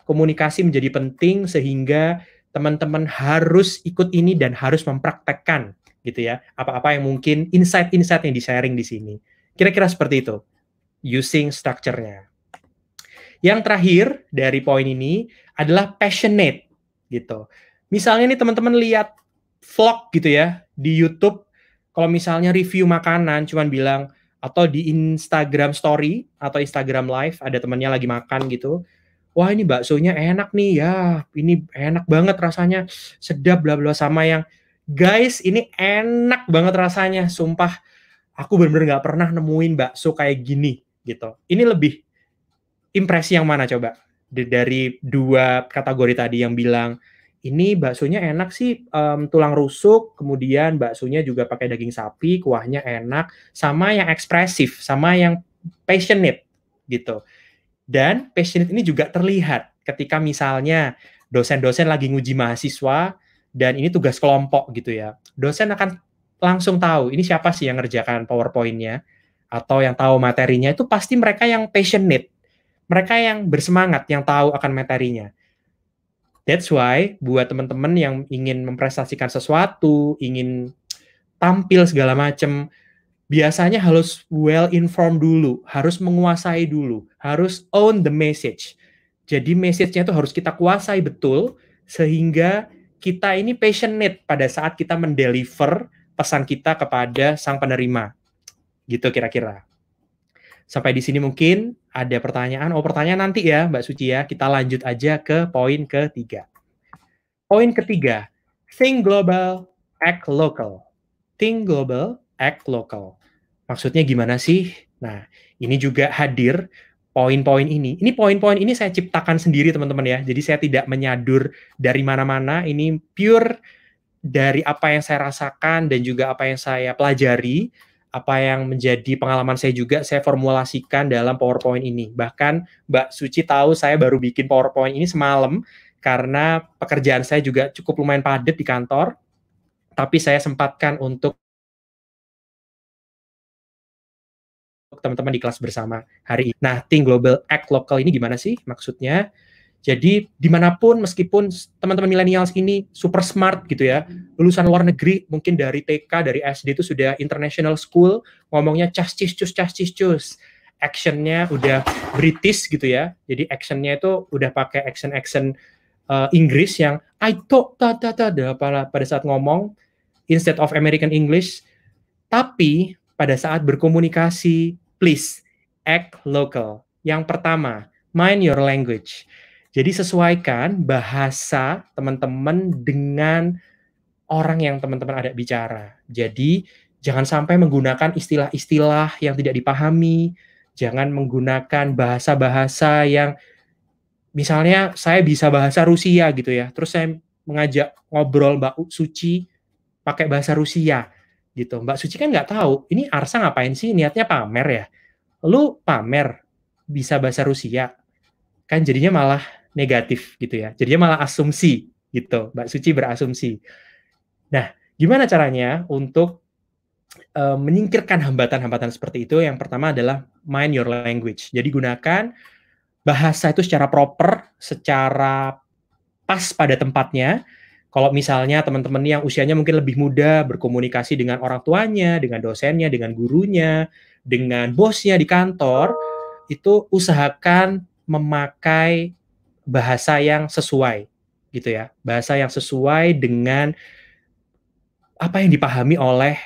komunikasi menjadi penting sehingga teman-teman harus ikut ini dan harus mempraktekkan gitu ya. Apa-apa yang mungkin insight-insight yang di-sharing di sini. Kira-kira seperti itu. Using structure-nya. Yang terakhir dari poin ini adalah passionate gitu. Misalnya nih teman-teman lihat vlog gitu ya di YouTube kalau misalnya review makanan cuman bilang atau di Instagram story atau Instagram live ada temannya lagi makan gitu. Wah ini baksonya enak nih ya, ini enak banget rasanya, sedap bla bla sama yang guys ini enak banget rasanya sumpah aku bener-bener nggak pernah nemuin bakso kayak gini gitu ini lebih impresi yang mana coba dari dua kategori tadi yang bilang ini baksonya enak sih um, tulang rusuk, kemudian baksonya juga pakai daging sapi, kuahnya enak, sama yang ekspresif, sama yang passionate gitu. Dan passionate ini juga terlihat ketika misalnya dosen-dosen lagi nguji mahasiswa, dan ini tugas kelompok gitu ya. Dosen akan langsung tahu ini siapa sih yang ngerjakan PowerPoint-nya atau yang tahu materinya itu pasti mereka yang passionate, mereka yang bersemangat, yang tahu akan materinya. That's why buat teman-teman yang ingin mempresentasikan sesuatu, ingin tampil segala macam, biasanya harus well informed dulu, harus menguasai dulu, harus own the message. Jadi message-nya itu harus kita kuasai betul sehingga kita ini passionate pada saat kita mendeliver pesan kita kepada sang penerima. Gitu kira-kira. Sampai di sini mungkin ada pertanyaan. Oh, pertanyaan nanti ya, Mbak Suci ya. Kita lanjut aja ke poin ketiga. Poin ketiga, think global, act local. Think global, act local. Maksudnya gimana sih? Nah, ini juga hadir poin-poin ini. Ini poin-poin ini saya ciptakan sendiri teman-teman ya. Jadi saya tidak menyadur dari mana-mana. Ini pure dari apa yang saya rasakan dan juga apa yang saya pelajari, apa yang menjadi pengalaman saya juga saya formulasikan dalam PowerPoint ini. Bahkan Mbak Suci tahu saya baru bikin PowerPoint ini semalam karena pekerjaan saya juga cukup lumayan padat di kantor. Tapi saya sempatkan untuk teman-teman di kelas bersama hari ini. Nah, Think Global Act Local ini gimana sih maksudnya? Jadi dimanapun meskipun teman-teman milenial ini super smart gitu ya, lulusan luar negeri mungkin dari TK, dari SD itu sudah international school, ngomongnya cascis cus cascis cus, actionnya udah British gitu ya, jadi actionnya itu udah pakai action action uh, eh, Inggris yang I talk ta ta ta pada pada saat ngomong instead of American English, tapi pada saat berkomunikasi please act local. Yang pertama, mind your language. Jadi sesuaikan bahasa teman-teman dengan orang yang teman-teman ada bicara. Jadi jangan sampai menggunakan istilah-istilah yang tidak dipahami, jangan menggunakan bahasa-bahasa yang misalnya saya bisa bahasa Rusia gitu ya, terus saya mengajak ngobrol Mbak Suci pakai bahasa Rusia gitu. Mbak Suci kan nggak tahu, ini Arsa ngapain sih? Niatnya pamer ya? Lu pamer bisa bahasa Rusia, kan jadinya malah negatif gitu ya. Jadinya malah asumsi gitu. Mbak Suci berasumsi. Nah, gimana caranya untuk uh, menyingkirkan hambatan-hambatan seperti itu? Yang pertama adalah mind your language. Jadi gunakan bahasa itu secara proper, secara pas pada tempatnya, kalau misalnya teman-teman yang usianya mungkin lebih muda berkomunikasi dengan orang tuanya, dengan dosennya, dengan gurunya, dengan bosnya di kantor, itu usahakan memakai bahasa yang sesuai gitu ya. Bahasa yang sesuai dengan apa yang dipahami oleh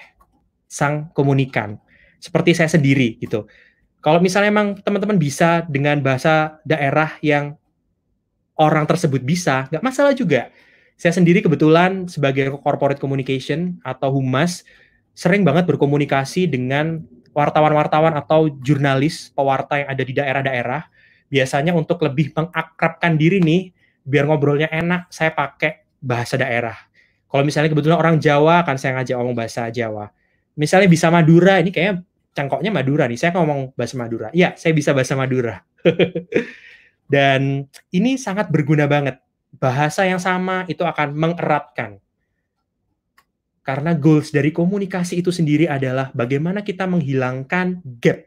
sang komunikan. Seperti saya sendiri gitu. Kalau misalnya emang teman-teman bisa dengan bahasa daerah yang orang tersebut bisa, nggak masalah juga saya sendiri kebetulan sebagai corporate communication atau humas sering banget berkomunikasi dengan wartawan-wartawan atau jurnalis pewarta yang ada di daerah-daerah. Biasanya untuk lebih mengakrabkan diri nih, biar ngobrolnya enak, saya pakai bahasa daerah. Kalau misalnya kebetulan orang Jawa, kan saya ngajak ngomong bahasa Jawa. Misalnya bisa Madura, ini kayaknya cangkoknya Madura nih. Saya ngomong bahasa Madura. ya saya bisa bahasa Madura. [laughs] Dan ini sangat berguna banget bahasa yang sama itu akan mengeratkan. Karena goals dari komunikasi itu sendiri adalah bagaimana kita menghilangkan gap.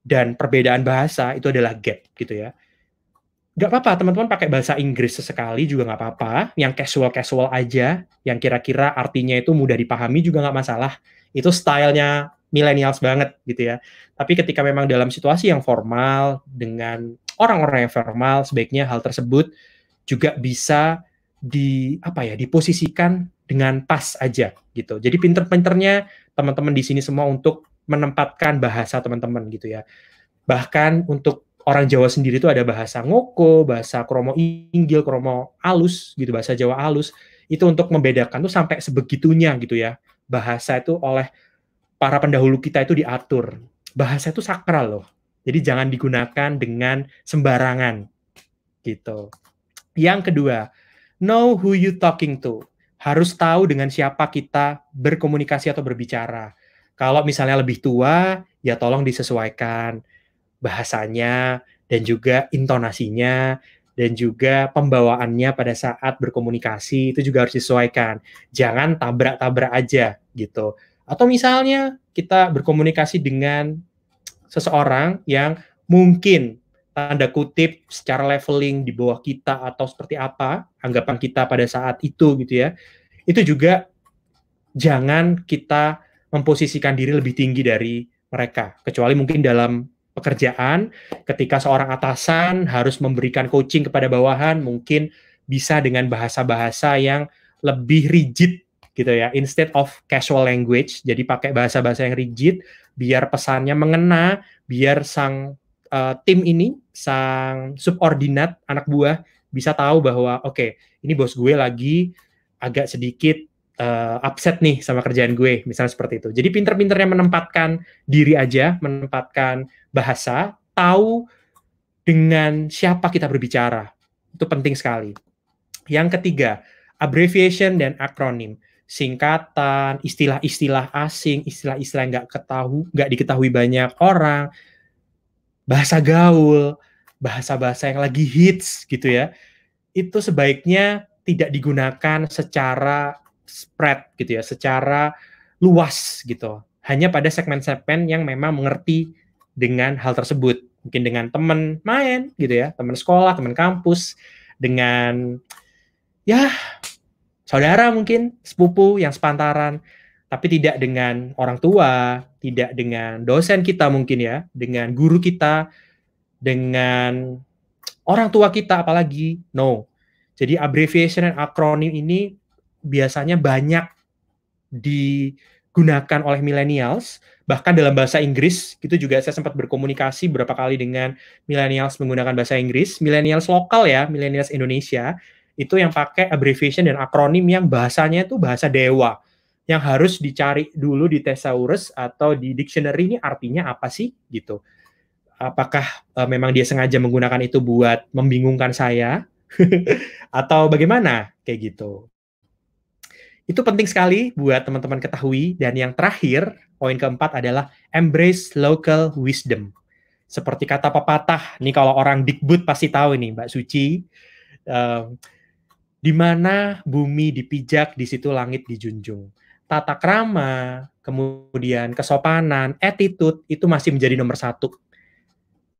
Dan perbedaan bahasa itu adalah gap gitu ya. Gak apa-apa teman-teman pakai bahasa Inggris sesekali juga gak apa-apa. Yang casual-casual aja, yang kira-kira artinya itu mudah dipahami juga gak masalah. Itu stylenya millennials banget gitu ya. Tapi ketika memang dalam situasi yang formal dengan orang-orang yang formal, sebaiknya hal tersebut juga bisa di apa ya diposisikan dengan pas aja gitu. Jadi pinter-pinternya teman-teman di sini semua untuk menempatkan bahasa teman-teman gitu ya. Bahkan untuk orang Jawa sendiri itu ada bahasa ngoko, bahasa kromo inggil, kromo alus gitu, bahasa Jawa alus. Itu untuk membedakan tuh sampai sebegitunya gitu ya. Bahasa itu oleh para pendahulu kita itu diatur. Bahasa itu sakral loh. Jadi jangan digunakan dengan sembarangan gitu. Yang kedua, know who you talking to. Harus tahu dengan siapa kita berkomunikasi atau berbicara. Kalau misalnya lebih tua, ya tolong disesuaikan bahasanya dan juga intonasinya dan juga pembawaannya pada saat berkomunikasi itu juga harus disesuaikan. Jangan tabrak-tabrak aja gitu. Atau misalnya kita berkomunikasi dengan seseorang yang mungkin tanda kutip secara leveling di bawah kita atau seperti apa anggapan kita pada saat itu gitu ya itu juga jangan kita memposisikan diri lebih tinggi dari mereka kecuali mungkin dalam pekerjaan ketika seorang atasan harus memberikan coaching kepada bawahan mungkin bisa dengan bahasa-bahasa yang lebih rigid gitu ya instead of casual language jadi pakai bahasa-bahasa yang rigid biar pesannya mengena biar sang uh, tim ini sang subordinat anak buah bisa tahu bahwa oke okay, ini bos gue lagi agak sedikit uh, upset nih sama kerjaan gue misalnya seperti itu jadi pinter-pinternya menempatkan diri aja menempatkan bahasa tahu dengan siapa kita berbicara itu penting sekali yang ketiga abbreviation dan akronim singkatan istilah-istilah asing istilah-istilah nggak ketahui ketahu nggak diketahui banyak orang bahasa gaul, bahasa-bahasa yang lagi hits gitu ya, itu sebaiknya tidak digunakan secara spread gitu ya, secara luas gitu. Hanya pada segmen-segmen yang memang mengerti dengan hal tersebut. Mungkin dengan teman main gitu ya, teman sekolah, teman kampus, dengan ya saudara mungkin, sepupu yang sepantaran tapi tidak dengan orang tua, tidak dengan dosen kita mungkin ya, dengan guru kita, dengan orang tua kita apalagi. No. Jadi abbreviation dan akronim ini biasanya banyak digunakan oleh millennials, bahkan dalam bahasa Inggris itu juga saya sempat berkomunikasi beberapa kali dengan millennials menggunakan bahasa Inggris, millennials lokal ya, millennials Indonesia itu yang pakai abbreviation dan akronim yang bahasanya itu bahasa dewa yang harus dicari dulu di thesaurus atau di dictionary ini artinya apa sih gitu. Apakah uh, memang dia sengaja menggunakan itu buat membingungkan saya [laughs] atau bagaimana kayak gitu. Itu penting sekali buat teman-teman ketahui dan yang terakhir poin keempat adalah embrace local wisdom. Seperti kata pepatah, nih kalau orang dikbud pasti tahu nih Mbak Suci. Um, di mana bumi dipijak, di situ langit dijunjung tata krama, kemudian kesopanan, attitude itu masih menjadi nomor satu.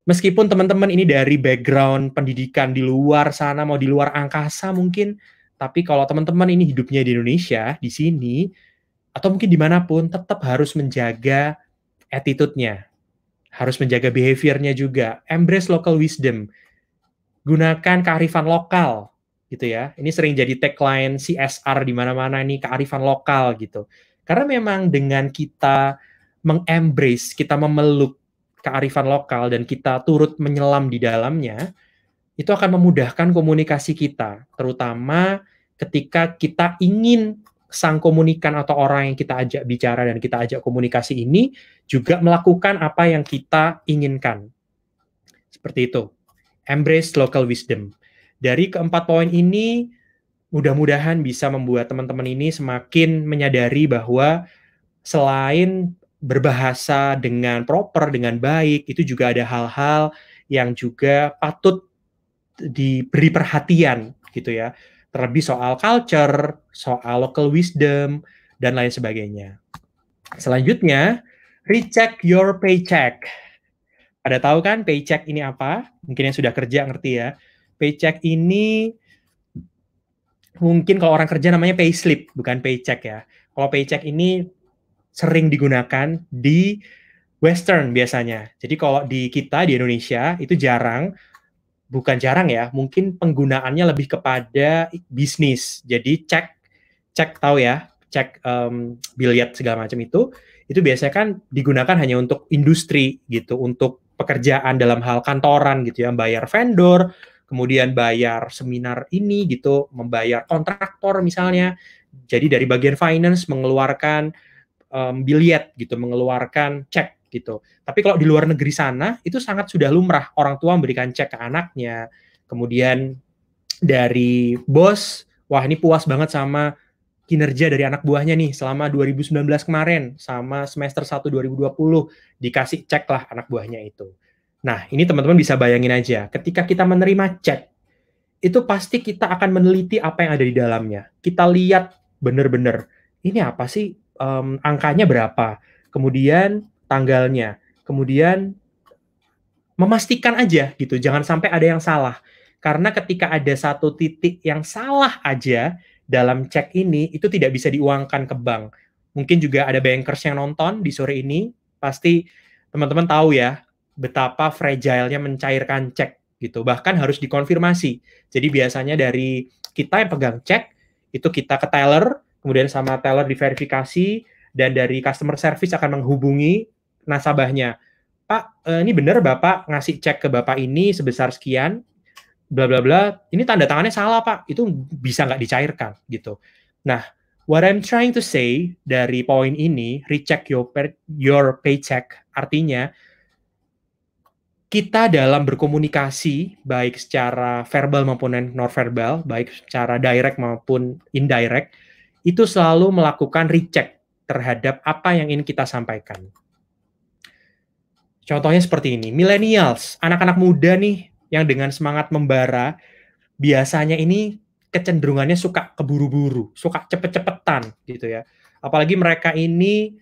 Meskipun teman-teman ini dari background pendidikan di luar sana, mau di luar angkasa mungkin, tapi kalau teman-teman ini hidupnya di Indonesia, di sini, atau mungkin dimanapun, tetap harus menjaga attitude-nya. Harus menjaga behavior-nya juga. Embrace local wisdom. Gunakan kearifan lokal gitu ya. Ini sering jadi tagline CSR di mana-mana ini kearifan lokal gitu. Karena memang dengan kita mengembrace, kita memeluk kearifan lokal dan kita turut menyelam di dalamnya, itu akan memudahkan komunikasi kita, terutama ketika kita ingin sang komunikan atau orang yang kita ajak bicara dan kita ajak komunikasi ini juga melakukan apa yang kita inginkan. Seperti itu. Embrace local wisdom. Dari keempat poin ini, mudah-mudahan bisa membuat teman-teman ini semakin menyadari bahwa selain berbahasa dengan proper, dengan baik, itu juga ada hal-hal yang juga patut diberi perhatian gitu ya. Terlebih soal culture, soal local wisdom, dan lain sebagainya. Selanjutnya, recheck your paycheck. Ada tahu kan paycheck ini apa? Mungkin yang sudah kerja ngerti ya. Paycheck ini mungkin kalau orang kerja namanya pay slip bukan paycheck ya. Kalau paycheck ini sering digunakan di western biasanya. Jadi kalau di kita di Indonesia itu jarang bukan jarang ya, mungkin penggunaannya lebih kepada bisnis. Jadi cek cek tahu ya, cek um, biliat segala macam itu itu biasanya kan digunakan hanya untuk industri gitu, untuk pekerjaan dalam hal kantoran gitu ya, bayar vendor, kemudian bayar seminar ini gitu, membayar kontraktor misalnya. Jadi dari bagian finance mengeluarkan um, biliet gitu, mengeluarkan cek gitu. Tapi kalau di luar negeri sana itu sangat sudah lumrah orang tua memberikan cek ke anaknya. Kemudian dari bos, wah ini puas banget sama kinerja dari anak buahnya nih selama 2019 kemarin sama semester 1 2020 dikasih cek lah anak buahnya itu. Nah, ini teman-teman bisa bayangin aja, ketika kita menerima cek, itu pasti kita akan meneliti apa yang ada di dalamnya. Kita lihat benar-benar, ini apa sih, um, angkanya berapa, kemudian tanggalnya, kemudian memastikan aja gitu, jangan sampai ada yang salah. Karena ketika ada satu titik yang salah aja dalam cek ini, itu tidak bisa diuangkan ke bank. Mungkin juga ada bankers yang nonton di sore ini, pasti teman-teman tahu ya, betapa fragile-nya mencairkan cek gitu. Bahkan harus dikonfirmasi. Jadi biasanya dari kita yang pegang cek itu kita ke teller, kemudian sama teller diverifikasi dan dari customer service akan menghubungi nasabahnya. Pak, eh, ini benar Bapak ngasih cek ke Bapak ini sebesar sekian, bla bla bla. Ini tanda tangannya salah Pak, itu bisa nggak dicairkan gitu. Nah, what I'm trying to say dari poin ini, recheck your your paycheck, artinya kita dalam berkomunikasi baik secara verbal maupun non verbal, baik secara direct maupun indirect, itu selalu melakukan recheck terhadap apa yang ingin kita sampaikan. Contohnya seperti ini, millennials, anak-anak muda nih yang dengan semangat membara, biasanya ini kecenderungannya suka keburu-buru, suka cepet-cepetan gitu ya. Apalagi mereka ini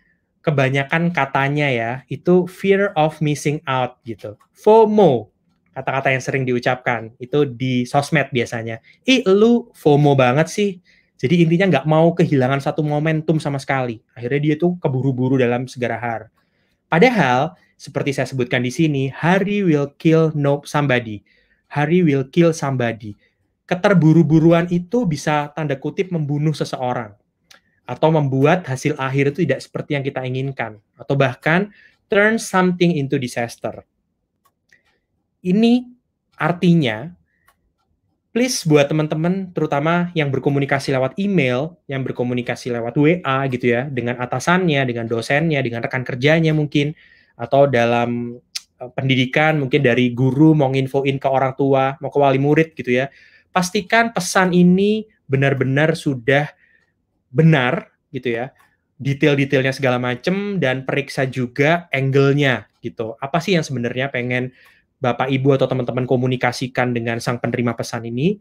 kebanyakan katanya ya itu fear of missing out gitu. FOMO kata-kata yang sering diucapkan itu di sosmed biasanya. Ih lu FOMO banget sih. Jadi intinya nggak mau kehilangan satu momentum sama sekali. Akhirnya dia tuh keburu-buru dalam segera hari. Padahal seperti saya sebutkan di sini, hari will kill no somebody. Hari will kill somebody. Keterburu-buruan itu bisa tanda kutip membunuh seseorang atau membuat hasil akhir itu tidak seperti yang kita inginkan atau bahkan turn something into disaster. Ini artinya please buat teman-teman terutama yang berkomunikasi lewat email, yang berkomunikasi lewat WA gitu ya dengan atasannya, dengan dosennya, dengan rekan kerjanya mungkin atau dalam eh, pendidikan mungkin dari guru mau nginfoin ke orang tua, mau ke wali murid gitu ya. Pastikan pesan ini benar-benar sudah benar gitu ya detail-detailnya segala macem dan periksa juga angle-nya gitu apa sih yang sebenarnya pengen bapak ibu atau teman-teman komunikasikan dengan sang penerima pesan ini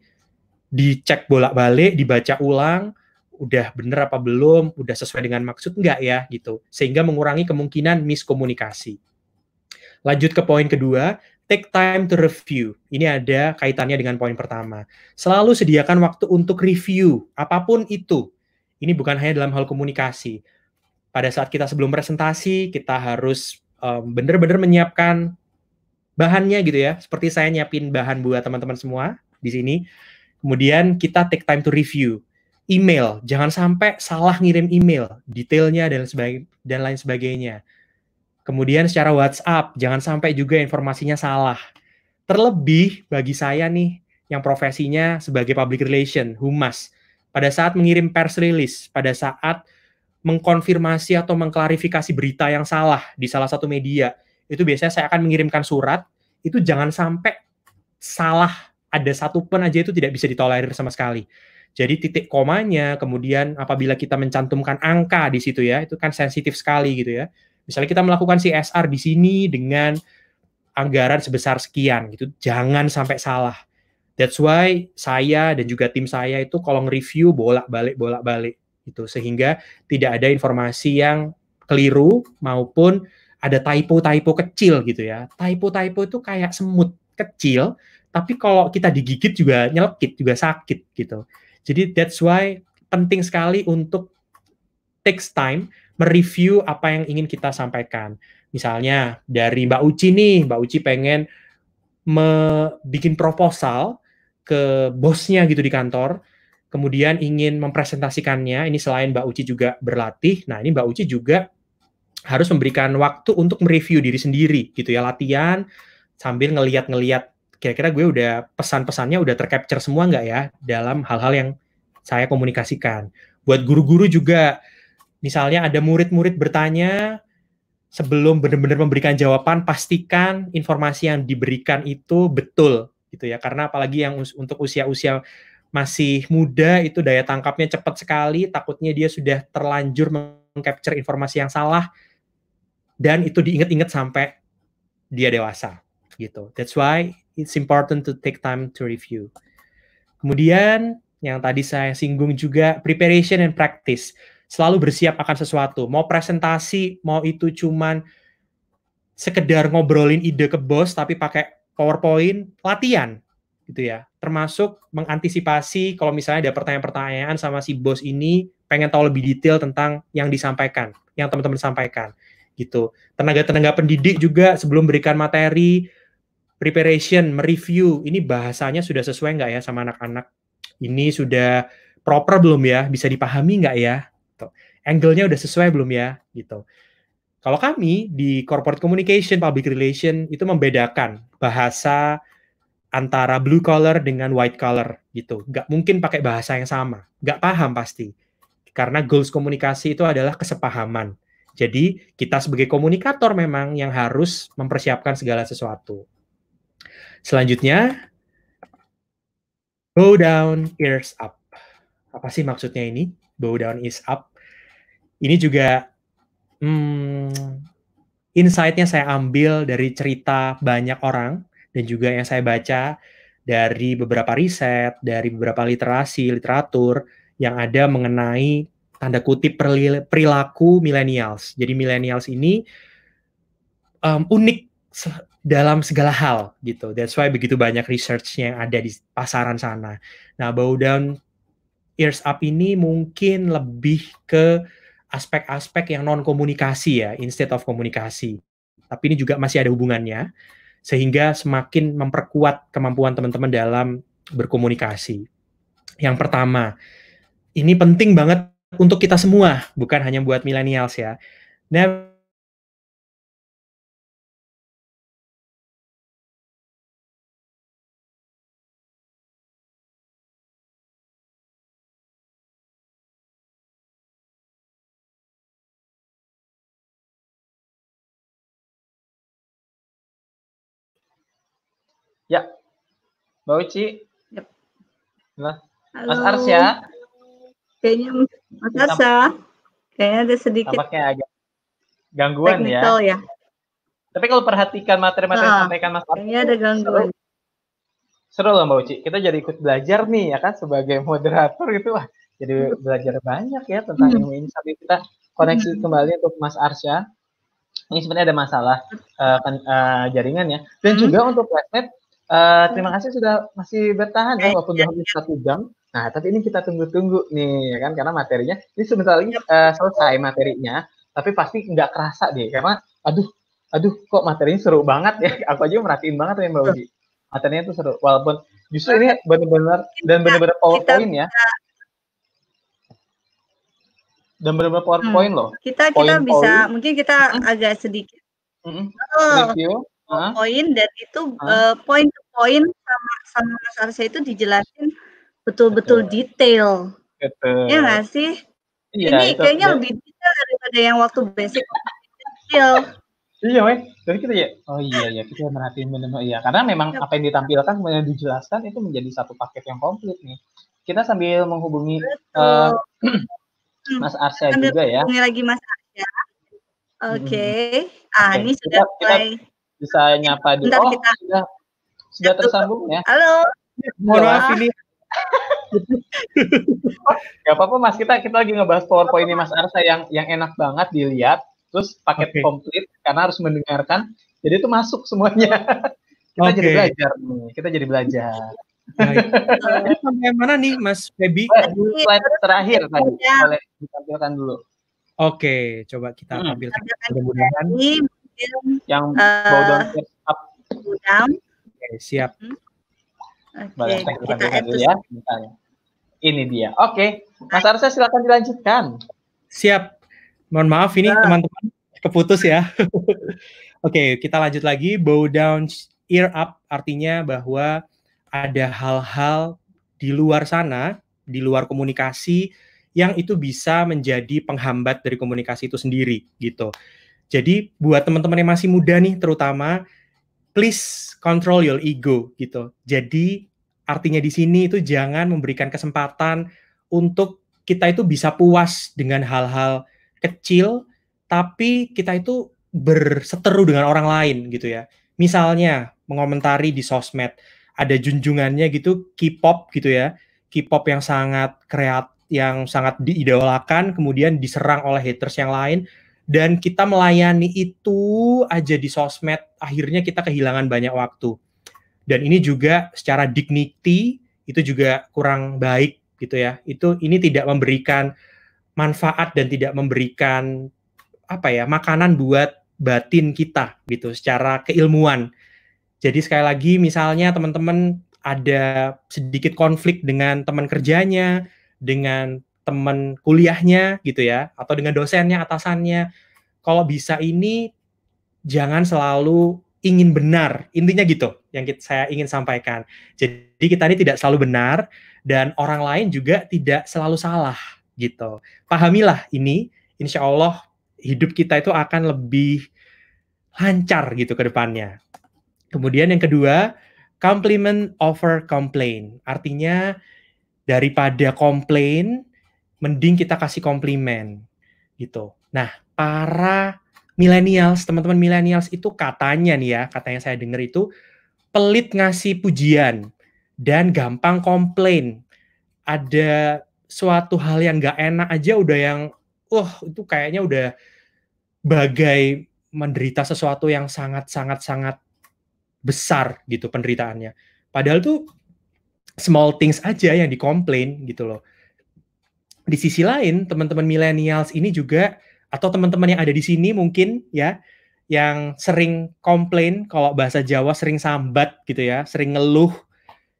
dicek bolak-balik dibaca ulang udah bener apa belum udah sesuai dengan maksud enggak ya gitu sehingga mengurangi kemungkinan miskomunikasi lanjut ke poin kedua take time to review. Ini ada kaitannya dengan poin pertama. Selalu sediakan waktu untuk review, apapun itu. Ini bukan hanya dalam hal komunikasi. Pada saat kita sebelum presentasi, kita harus um, benar-benar menyiapkan bahannya gitu ya. Seperti saya nyiapin bahan buat teman-teman semua di sini. Kemudian kita take time to review email. Jangan sampai salah ngirim email, detailnya dan dan lain sebagainya. Kemudian secara WhatsApp, jangan sampai juga informasinya salah. Terlebih bagi saya nih yang profesinya sebagai public relation, humas pada saat mengirim pers rilis, pada saat mengkonfirmasi atau mengklarifikasi berita yang salah di salah satu media, itu biasanya saya akan mengirimkan surat, itu jangan sampai salah ada satu pun aja itu tidak bisa ditolerir sama sekali. Jadi titik komanya, kemudian apabila kita mencantumkan angka di situ ya, itu kan sensitif sekali gitu ya. Misalnya kita melakukan CSR di sini dengan anggaran sebesar sekian gitu, jangan sampai salah. That's why saya dan juga tim saya itu nge review bolak-balik bolak-balik itu sehingga tidak ada informasi yang keliru maupun ada typo-typo kecil gitu ya. Typo-typo itu kayak semut kecil, tapi kalau kita digigit juga nyelekit juga sakit gitu. Jadi that's why penting sekali untuk takes time mereview apa yang ingin kita sampaikan. Misalnya dari Mbak Uci nih, Mbak Uci pengen bikin proposal ke bosnya gitu di kantor, kemudian ingin mempresentasikannya. Ini selain Mbak Uci juga berlatih, nah ini Mbak Uci juga harus memberikan waktu untuk mereview diri sendiri gitu ya latihan sambil ngeliat-ngeliat kira-kira gue udah pesan-pesannya udah tercapture semua nggak ya dalam hal-hal yang saya komunikasikan. Buat guru-guru juga misalnya ada murid-murid bertanya sebelum benar-benar memberikan jawaban pastikan informasi yang diberikan itu betul gitu ya. Karena apalagi yang us untuk usia-usia masih muda itu daya tangkapnya cepat sekali, takutnya dia sudah terlanjur mengcapture informasi yang salah dan itu diingat-ingat sampai dia dewasa gitu. That's why it's important to take time to review. Kemudian yang tadi saya singgung juga preparation and practice. Selalu bersiap akan sesuatu. Mau presentasi, mau itu cuman sekedar ngobrolin ide ke bos tapi pakai PowerPoint, latihan gitu ya. Termasuk mengantisipasi kalau misalnya ada pertanyaan-pertanyaan sama si bos ini pengen tahu lebih detail tentang yang disampaikan, yang teman-teman sampaikan gitu. Tenaga-tenaga pendidik juga sebelum berikan materi preparation, mereview, ini bahasanya sudah sesuai nggak ya sama anak-anak? Ini sudah proper belum ya? Bisa dipahami nggak ya? Gitu. Angle-nya udah sesuai belum ya? Gitu. Kalau kami di corporate communication, public relation itu membedakan bahasa antara blue collar dengan white collar gitu. Gak mungkin pakai bahasa yang sama. Gak paham pasti. Karena goals komunikasi itu adalah kesepahaman. Jadi kita sebagai komunikator memang yang harus mempersiapkan segala sesuatu. Selanjutnya, bow down, ears up. Apa sih maksudnya ini? Bow down, ears up. Ini juga hmm, insight saya ambil dari cerita banyak orang dan juga yang saya baca dari beberapa riset, dari beberapa literasi, literatur yang ada mengenai tanda kutip perilaku milenials. Jadi milenials ini um, unik dalam segala hal gitu. That's why begitu banyak research yang ada di pasaran sana. Nah, bow down ears up ini mungkin lebih ke aspek-aspek yang non komunikasi ya instead of komunikasi. Tapi ini juga masih ada hubungannya sehingga semakin memperkuat kemampuan teman-teman dalam berkomunikasi. Yang pertama, ini penting banget untuk kita semua, bukan hanya buat milenials ya. Never Ya. Mbak Uci. Yep. Nah, Halo. Mas Arsya. Kayaknya Mas Arsya. Kayaknya ada sedikit. Tampaknya agak gangguan ya. ya. Tapi kalau perhatikan materi-materi nah, sampaikan Mas Arsya. Kayaknya ada gangguan. Seru, seru loh Mbak Uci. Kita jadi ikut belajar nih ya kan sebagai moderator gitu lah. Jadi hmm. belajar banyak ya tentang hmm. ini. insight kita koneksi hmm. kembali untuk Mas Arsya. Ini sebenarnya ada masalah uh, uh, jaringan ya. Dan hmm. juga untuk flashmate Uh, terima kasih sudah masih bertahan ya eh, walaupun sudah iya. habis satu jam. Nah, tapi ini kita tunggu-tunggu nih ya kan karena materinya ini sebentar lagi uh, selesai materinya, tapi pasti nggak kerasa deh karena aduh aduh kok materinya seru banget ya. [laughs] Aku aja merhatiin banget ya Mbak Uji. Materinya tuh seru walaupun justru ini benar-benar dan benar-benar PowerPoint ya. Dan benar-benar PowerPoint hmm, loh. Kita kita bisa mungkin kita agak sedikit. Mm -hmm poin dan itu poin eh, poin sama sama Mas Arsya itu dijelasin betul-betul Betul. detail. Betul. Ya nggak sih? ya, Ini itu, kayaknya lebih detail daripada yang waktu basic detail. Iya, weh. Jadi kita ya, oh iya ya, kita merhatiin benar iya. Karena memang iya. apa yang ditampilkan, kemudian dijelaskan itu menjadi satu paket yang komplit nih. Kita sambil menghubungi uh, [clears throat] Mas hmm. Arsya sambil juga ya. Menghubungi lagi Mas Arsya. Oke. Okay. Hmm. Ah, okay. ini sudah kita, mulai. Kita, bisa nyapa dulu. Bentar, oh, kita... sudah, sudah tersambung ya. Halo. Mohon maaf ini. [laughs] Gak apa-apa Mas, kita kita lagi ngebahas PowerPoint ini Mas Arsa yang yang enak banget dilihat, terus paket okay. komplit karena harus mendengarkan. Jadi itu masuk semuanya. [laughs] kita okay. jadi belajar nih, kita jadi belajar. Jadi [laughs] sampai mana nih Mas Febi? Iya. Slide terakhir tadi. Iya. Boleh ditampilkan dulu. Oke, coba kita hmm. ambil. Mudah-mudahan yang uh, bau down Okay, siap. Hmm. Okay, Balas kita ya. Ini dia. Oke, okay. Mas ah. Arsa silakan dilanjutkan. Siap. Mohon maaf ini nah. teman-teman nah. keputus ya. [laughs] Oke, okay, kita lanjut lagi bow down ear up artinya bahwa ada hal-hal di luar sana, di luar komunikasi yang itu bisa menjadi penghambat dari komunikasi itu sendiri gitu. Jadi buat teman-teman yang masih muda nih terutama, please control your ego gitu. Jadi artinya di sini itu jangan memberikan kesempatan untuk kita itu bisa puas dengan hal-hal kecil, tapi kita itu berseteru dengan orang lain gitu ya. Misalnya mengomentari di sosmed, ada junjungannya gitu K-pop gitu ya. K-pop yang sangat kreat yang sangat diidolakan kemudian diserang oleh haters yang lain dan kita melayani itu aja di sosmed, akhirnya kita kehilangan banyak waktu. Dan ini juga secara dignity itu juga kurang baik gitu ya. Itu ini tidak memberikan manfaat dan tidak memberikan apa ya, makanan buat batin kita gitu secara keilmuan. Jadi sekali lagi misalnya teman-teman ada sedikit konflik dengan teman kerjanya, dengan teman kuliahnya gitu ya atau dengan dosennya atasannya kalau bisa ini jangan selalu ingin benar intinya gitu yang kita, saya ingin sampaikan jadi kita ini tidak selalu benar dan orang lain juga tidak selalu salah gitu pahamilah ini insya Allah hidup kita itu akan lebih lancar gitu ke depannya kemudian yang kedua compliment over complain artinya daripada komplain mending kita kasih komplimen gitu. Nah, para millennials, teman-teman millennials itu katanya nih ya, katanya saya dengar itu pelit ngasih pujian dan gampang komplain. Ada suatu hal yang gak enak aja udah yang, wah uh, itu kayaknya udah bagai menderita sesuatu yang sangat-sangat-sangat besar gitu penderitaannya. Padahal tuh small things aja yang dikomplain gitu loh di sisi lain teman-teman millennials ini juga atau teman-teman yang ada di sini mungkin ya yang sering komplain kalau bahasa Jawa sering sambat gitu ya, sering ngeluh,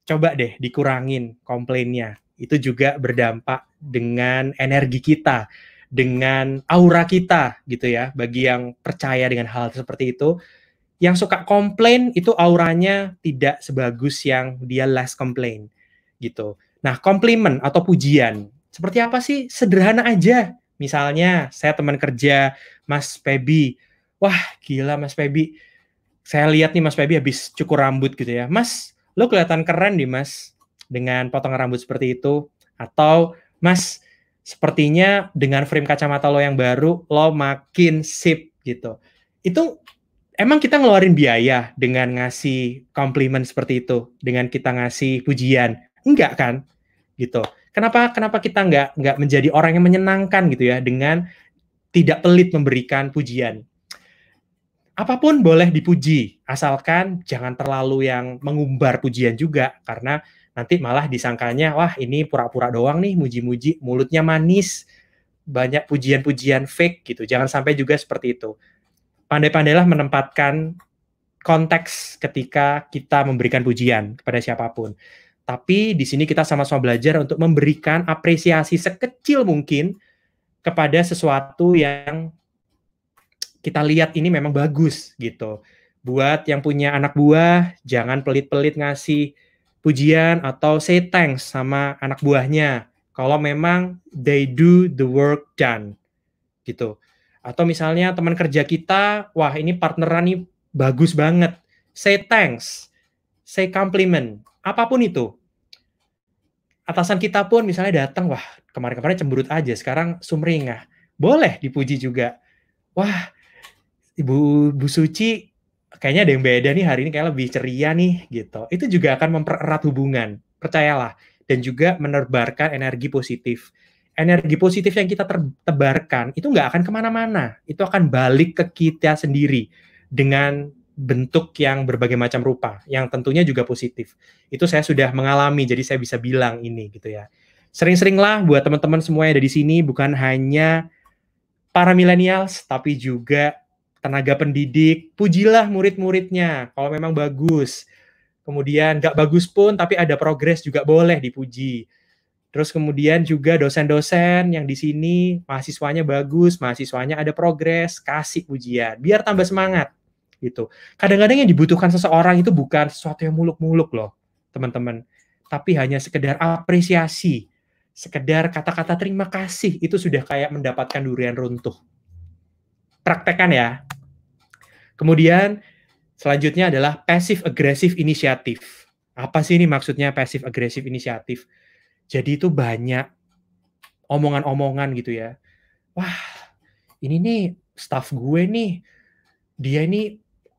coba deh dikurangin komplainnya. Itu juga berdampak dengan energi kita, dengan aura kita gitu ya. Bagi yang percaya dengan hal seperti itu, yang suka komplain itu auranya tidak sebagus yang dia less complain gitu. Nah, komplimen atau pujian seperti apa sih? Sederhana aja. Misalnya, saya teman kerja Mas Pebi. Wah, gila Mas Pebi. Saya lihat nih Mas Pebi habis cukur rambut gitu ya. Mas, lo kelihatan keren nih Mas dengan potongan rambut seperti itu. Atau, Mas, sepertinya dengan frame kacamata lo yang baru, lo makin sip gitu. Itu emang kita ngeluarin biaya dengan ngasih komplimen seperti itu, dengan kita ngasih pujian. Enggak kan? Gitu kenapa kenapa kita nggak nggak menjadi orang yang menyenangkan gitu ya dengan tidak pelit memberikan pujian. Apapun boleh dipuji, asalkan jangan terlalu yang mengumbar pujian juga, karena nanti malah disangkanya, wah ini pura-pura doang nih, muji-muji, mulutnya manis, banyak pujian-pujian fake gitu. Jangan sampai juga seperti itu. Pandai-pandailah menempatkan konteks ketika kita memberikan pujian kepada siapapun. Tapi di sini kita sama-sama belajar untuk memberikan apresiasi sekecil mungkin kepada sesuatu yang kita lihat ini memang bagus gitu. Buat yang punya anak buah, jangan pelit-pelit ngasih pujian atau say thanks sama anak buahnya. Kalau memang they do the work done gitu. Atau misalnya teman kerja kita, wah ini partneran nih bagus banget. Say thanks, say compliment, apapun itu atasan kita pun misalnya datang, wah kemarin-kemarin cemberut aja, sekarang sumringah. Boleh dipuji juga. Wah, Ibu Bu Suci kayaknya ada yang beda nih hari ini kayak lebih ceria nih gitu. Itu juga akan mempererat hubungan, percayalah dan juga menerbarkan energi positif. Energi positif yang kita tebarkan itu nggak akan kemana-mana, itu akan balik ke kita sendiri dengan bentuk yang berbagai macam rupa, yang tentunya juga positif. Itu saya sudah mengalami, jadi saya bisa bilang ini gitu ya. Sering-seringlah buat teman-teman semua yang ada di sini, bukan hanya para milenials, tapi juga tenaga pendidik, pujilah murid-muridnya kalau memang bagus. Kemudian nggak bagus pun, tapi ada progres juga boleh dipuji. Terus kemudian juga dosen-dosen yang di sini mahasiswanya bagus, mahasiswanya ada progres, kasih pujian, biar tambah semangat gitu. Kadang-kadang yang dibutuhkan seseorang itu bukan sesuatu yang muluk-muluk loh, teman-teman. Tapi hanya sekedar apresiasi, sekedar kata-kata terima kasih itu sudah kayak mendapatkan durian runtuh. Praktekan ya. Kemudian selanjutnya adalah passive aggressive inisiatif. Apa sih ini maksudnya passive aggressive inisiatif? Jadi itu banyak omongan-omongan gitu ya. Wah, ini nih staff gue nih dia ini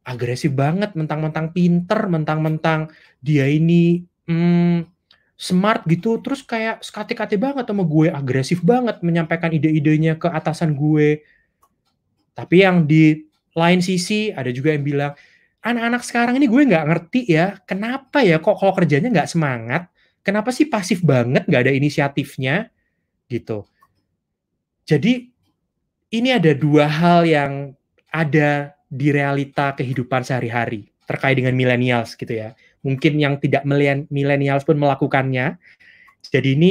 agresif banget, mentang-mentang pinter, mentang-mentang dia ini hmm, smart gitu, terus kayak sekati-kati banget sama gue, agresif banget menyampaikan ide-idenya ke atasan gue. Tapi yang di lain sisi ada juga yang bilang, anak-anak sekarang ini gue nggak ngerti ya, kenapa ya kok kalau kerjanya nggak semangat, kenapa sih pasif banget, nggak ada inisiatifnya gitu. Jadi ini ada dua hal yang ada di realita kehidupan sehari-hari terkait dengan millennials gitu ya. Mungkin yang tidak millennials pun melakukannya. Jadi ini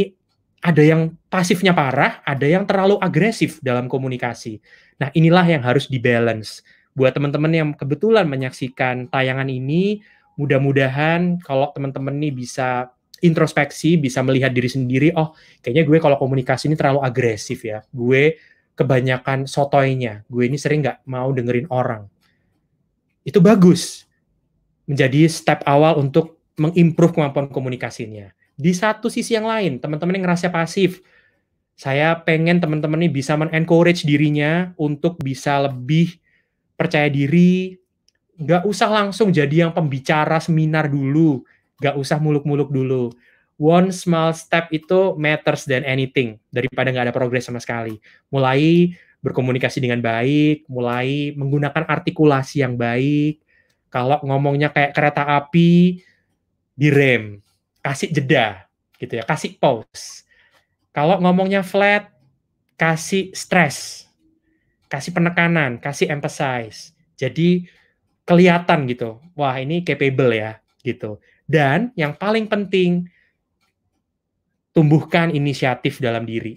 ada yang pasifnya parah, ada yang terlalu agresif dalam komunikasi. Nah, inilah yang harus dibalance. Buat teman-teman yang kebetulan menyaksikan tayangan ini, mudah-mudahan kalau teman-teman ini bisa introspeksi, bisa melihat diri sendiri, oh kayaknya gue kalau komunikasi ini terlalu agresif ya. Gue kebanyakan sotoynya. Gue ini sering nggak mau dengerin orang. Itu bagus. Menjadi step awal untuk mengimprove kemampuan komunikasinya. Di satu sisi yang lain, teman-teman yang ngerasa pasif, saya pengen teman-teman ini bisa men-encourage dirinya untuk bisa lebih percaya diri, nggak usah langsung jadi yang pembicara seminar dulu, nggak usah muluk-muluk dulu one small step itu matters than anything daripada nggak ada progres sama sekali. Mulai berkomunikasi dengan baik, mulai menggunakan artikulasi yang baik. Kalau ngomongnya kayak kereta api, direm, kasih jeda, gitu ya, kasih pause. Kalau ngomongnya flat, kasih stress, kasih penekanan, kasih emphasize. Jadi kelihatan gitu, wah ini capable ya, gitu. Dan yang paling penting, tumbuhkan inisiatif dalam diri.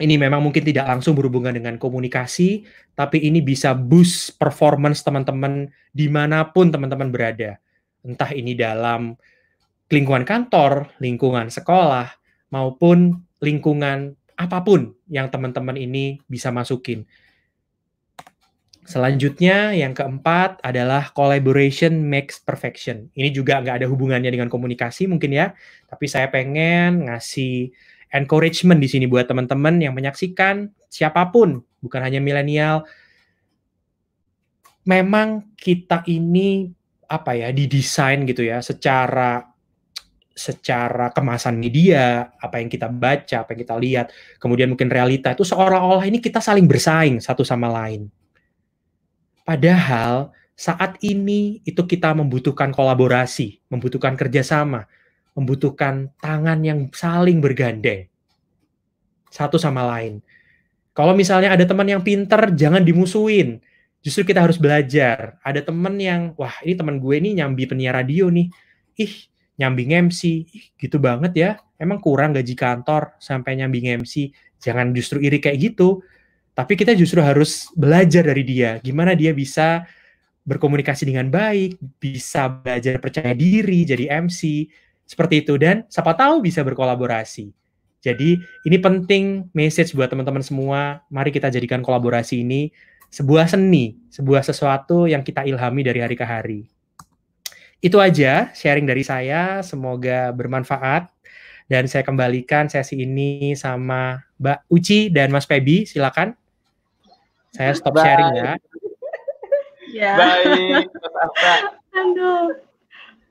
Ini memang mungkin tidak langsung berhubungan dengan komunikasi, tapi ini bisa boost performance teman-teman dimanapun teman-teman berada. Entah ini dalam lingkungan kantor, lingkungan sekolah, maupun lingkungan apapun yang teman-teman ini bisa masukin. Selanjutnya yang keempat adalah collaboration makes perfection. Ini juga nggak ada hubungannya dengan komunikasi mungkin ya, tapi saya pengen ngasih encouragement di sini buat teman-teman yang menyaksikan siapapun, bukan hanya milenial. Memang kita ini apa ya didesain gitu ya secara secara kemasan media, apa yang kita baca, apa yang kita lihat, kemudian mungkin realita itu seolah-olah ini kita saling bersaing satu sama lain Padahal saat ini itu kita membutuhkan kolaborasi, membutuhkan kerjasama, membutuhkan tangan yang saling bergandeng satu sama lain. Kalau misalnya ada teman yang pinter, jangan dimusuhin. Justru kita harus belajar. Ada teman yang, wah ini teman gue ini nyambi penyiar radio nih. Ih, nyambi MC, ih gitu banget ya. Emang kurang gaji kantor sampai nyambi MC. Jangan justru iri kayak gitu. Tapi kita justru harus belajar dari dia, gimana dia bisa berkomunikasi dengan baik, bisa belajar percaya diri, jadi MC, seperti itu. Dan siapa tahu bisa berkolaborasi. Jadi ini penting message buat teman-teman semua, mari kita jadikan kolaborasi ini sebuah seni, sebuah sesuatu yang kita ilhami dari hari ke hari. Itu aja sharing dari saya, semoga bermanfaat. Dan saya kembalikan sesi ini sama Mbak Uci dan Mas Pebi, silakan. Saya stop Bye. sharing ya. [laughs] ya. Baik,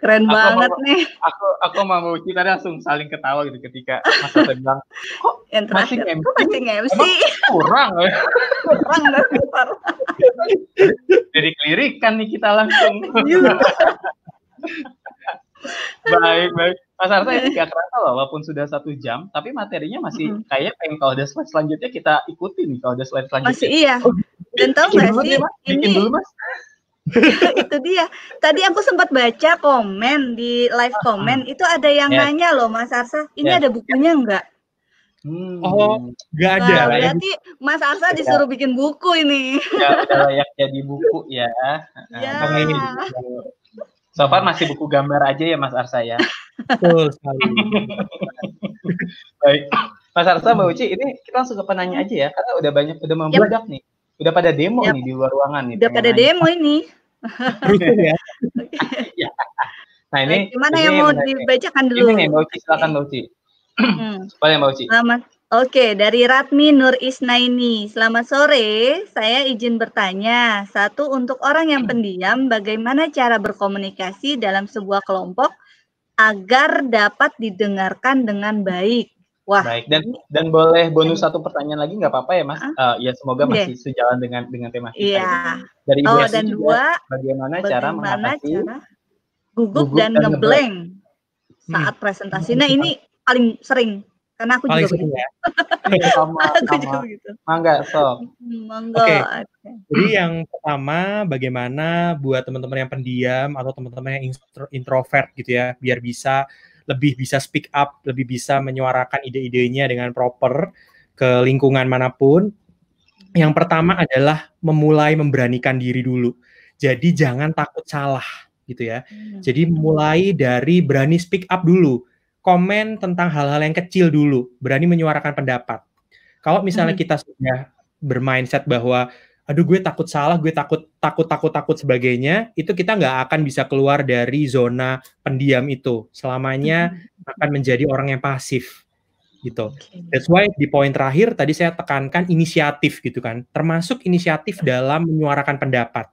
Keren aku banget mau, nih. Aku aku mau uji tadi langsung saling ketawa gitu ketika Mas bilang, kok yang terakhir, masih MC? Kok masih MC? kurang. Ya? kurang dan besar. Jadi kelirikan nih kita langsung. Iya. [laughs] baik baik Mas Arta ini iya. gak kerasa loh walaupun sudah satu jam tapi materinya masih mm-hmm. kayaknya pengen kalau ada slide selanjutnya kita ikuti nih kalau ada slide selanjutnya masih iya oh, dan tahu nggak sih mas. ini dulu mas [laughs] itu dia tadi aku sempat baca komen di live ah, ah. komen itu ada yang yeah. nanya loh Mas Arsa ini yeah. ada bukunya nggak Hmm. Oh, gak ada. Nah, berarti Mas Arsa ya. disuruh bikin buku ini. Ya, udah layak jadi buku ya. [laughs] ya. Nah, ini So far masih buku gambar aja ya Mas Arsa ya. Betul sekali. Baik. Mas Arsa, Mbak Uci, ini kita langsung ke penanya aja ya, karena udah banyak, udah membludak yep. nih. Udah pada demo yep. nih di luar ruangan nih. Udah pada nanya. demo ini. Rusuh ya. Iya. Nah ini. Gimana ini yang mau dibacakan dulu? Ini nih Mbak Uci, silakan Mbak Uci. Hmm. Supaya Mbak Uci. Selamat. Oke, dari Ratmi Nur Isnaini. Selamat sore, saya izin bertanya. Satu, untuk orang yang pendiam, bagaimana cara berkomunikasi dalam sebuah kelompok agar dapat didengarkan dengan baik? Wah. Baik, dan dan boleh bonus satu pertanyaan lagi nggak apa-apa ya, Mas? Uh, ya semoga masih okay. sejalan dengan dengan tema kita. Iya. Dari oh, dan juga, dua, bagaimana, bagaimana cara mengatasi gugup, dan, dan ngeblank saat hmm. presentasi. Nah, ini [laughs] paling sering karena aku Paling juga begitu. Ya? [laughs] sama, aku sama. juga begitu. Mangga, so. Hmm, mangga. Oke. okay. Jadi yang pertama bagaimana buat teman-teman yang pendiam atau teman-teman yang introvert gitu ya, biar bisa lebih bisa speak up, lebih bisa menyuarakan ide-idenya dengan proper ke lingkungan manapun. Yang pertama adalah memulai memberanikan diri dulu. Jadi jangan takut salah gitu ya. Hmm. Jadi mulai dari berani speak up dulu komen tentang hal-hal yang kecil dulu, berani menyuarakan pendapat. Kalau misalnya hmm. kita sudah bermindset bahwa aduh gue takut salah, gue takut takut takut takut sebagainya, itu kita nggak akan bisa keluar dari zona pendiam itu. Selamanya hmm. akan menjadi orang yang pasif gitu. Okay. That's why di poin terakhir tadi saya tekankan inisiatif gitu kan, termasuk inisiatif dalam menyuarakan pendapat.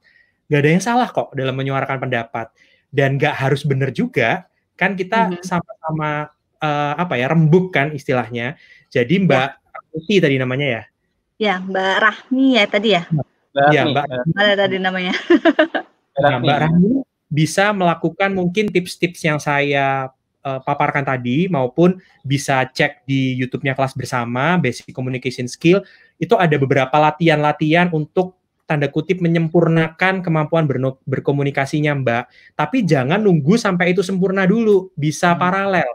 Gak ada yang salah kok dalam menyuarakan pendapat dan gak harus benar juga Kan kita mm-hmm. sama uh, eh, apa ya rembuk kan istilahnya. Jadi iya. Mbak ya. tadi namanya ya. Ya Mbak Rahmi ya tadi ya. Iya, Rahmi. Ya, Mbak Ada tadi namanya. nah, Mbak Rahmi bisa melakukan mungkin tips-tips yang saya uh, paparkan tadi maupun bisa cek di YouTube-nya kelas bersama Basic Communication Skill itu ada beberapa latihan-latihan untuk tanda kutip menyempurnakan kemampuan ber berkomunikasinya Mbak. Tapi jangan nunggu sampai itu sempurna dulu, bisa hmm. paralel.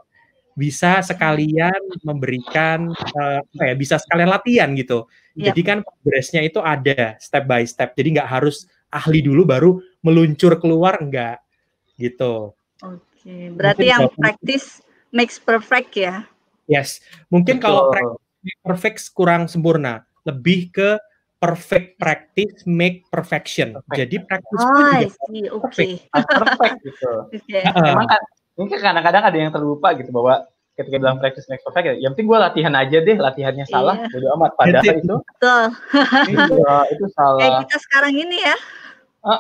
Bisa sekalian memberikan uh, ya bisa sekalian latihan gitu. Iya. Jadi kan progresnya itu ada step by step. Jadi nggak harus ahli dulu baru meluncur keluar enggak gitu. Oke, berarti mungkin yang praktis makes perfect ya. Yes. Mungkin Betul. kalau perfect kurang sempurna, lebih ke perfect practice make perfection. Perfect. Jadi praktis oh, juga okay. perfect. Ah, perfect gitu. [laughs] Okay. Uh, Emang kan, mungkin kadang-kadang ada yang terlupa gitu bahwa ketika bilang practice make perfect, ya, yang penting gue latihan aja deh, latihannya iya. salah, bodo amat. Padahal Betul. itu, Betul. itu, [laughs] itu salah. Kayak kita sekarang ini ya. Uh,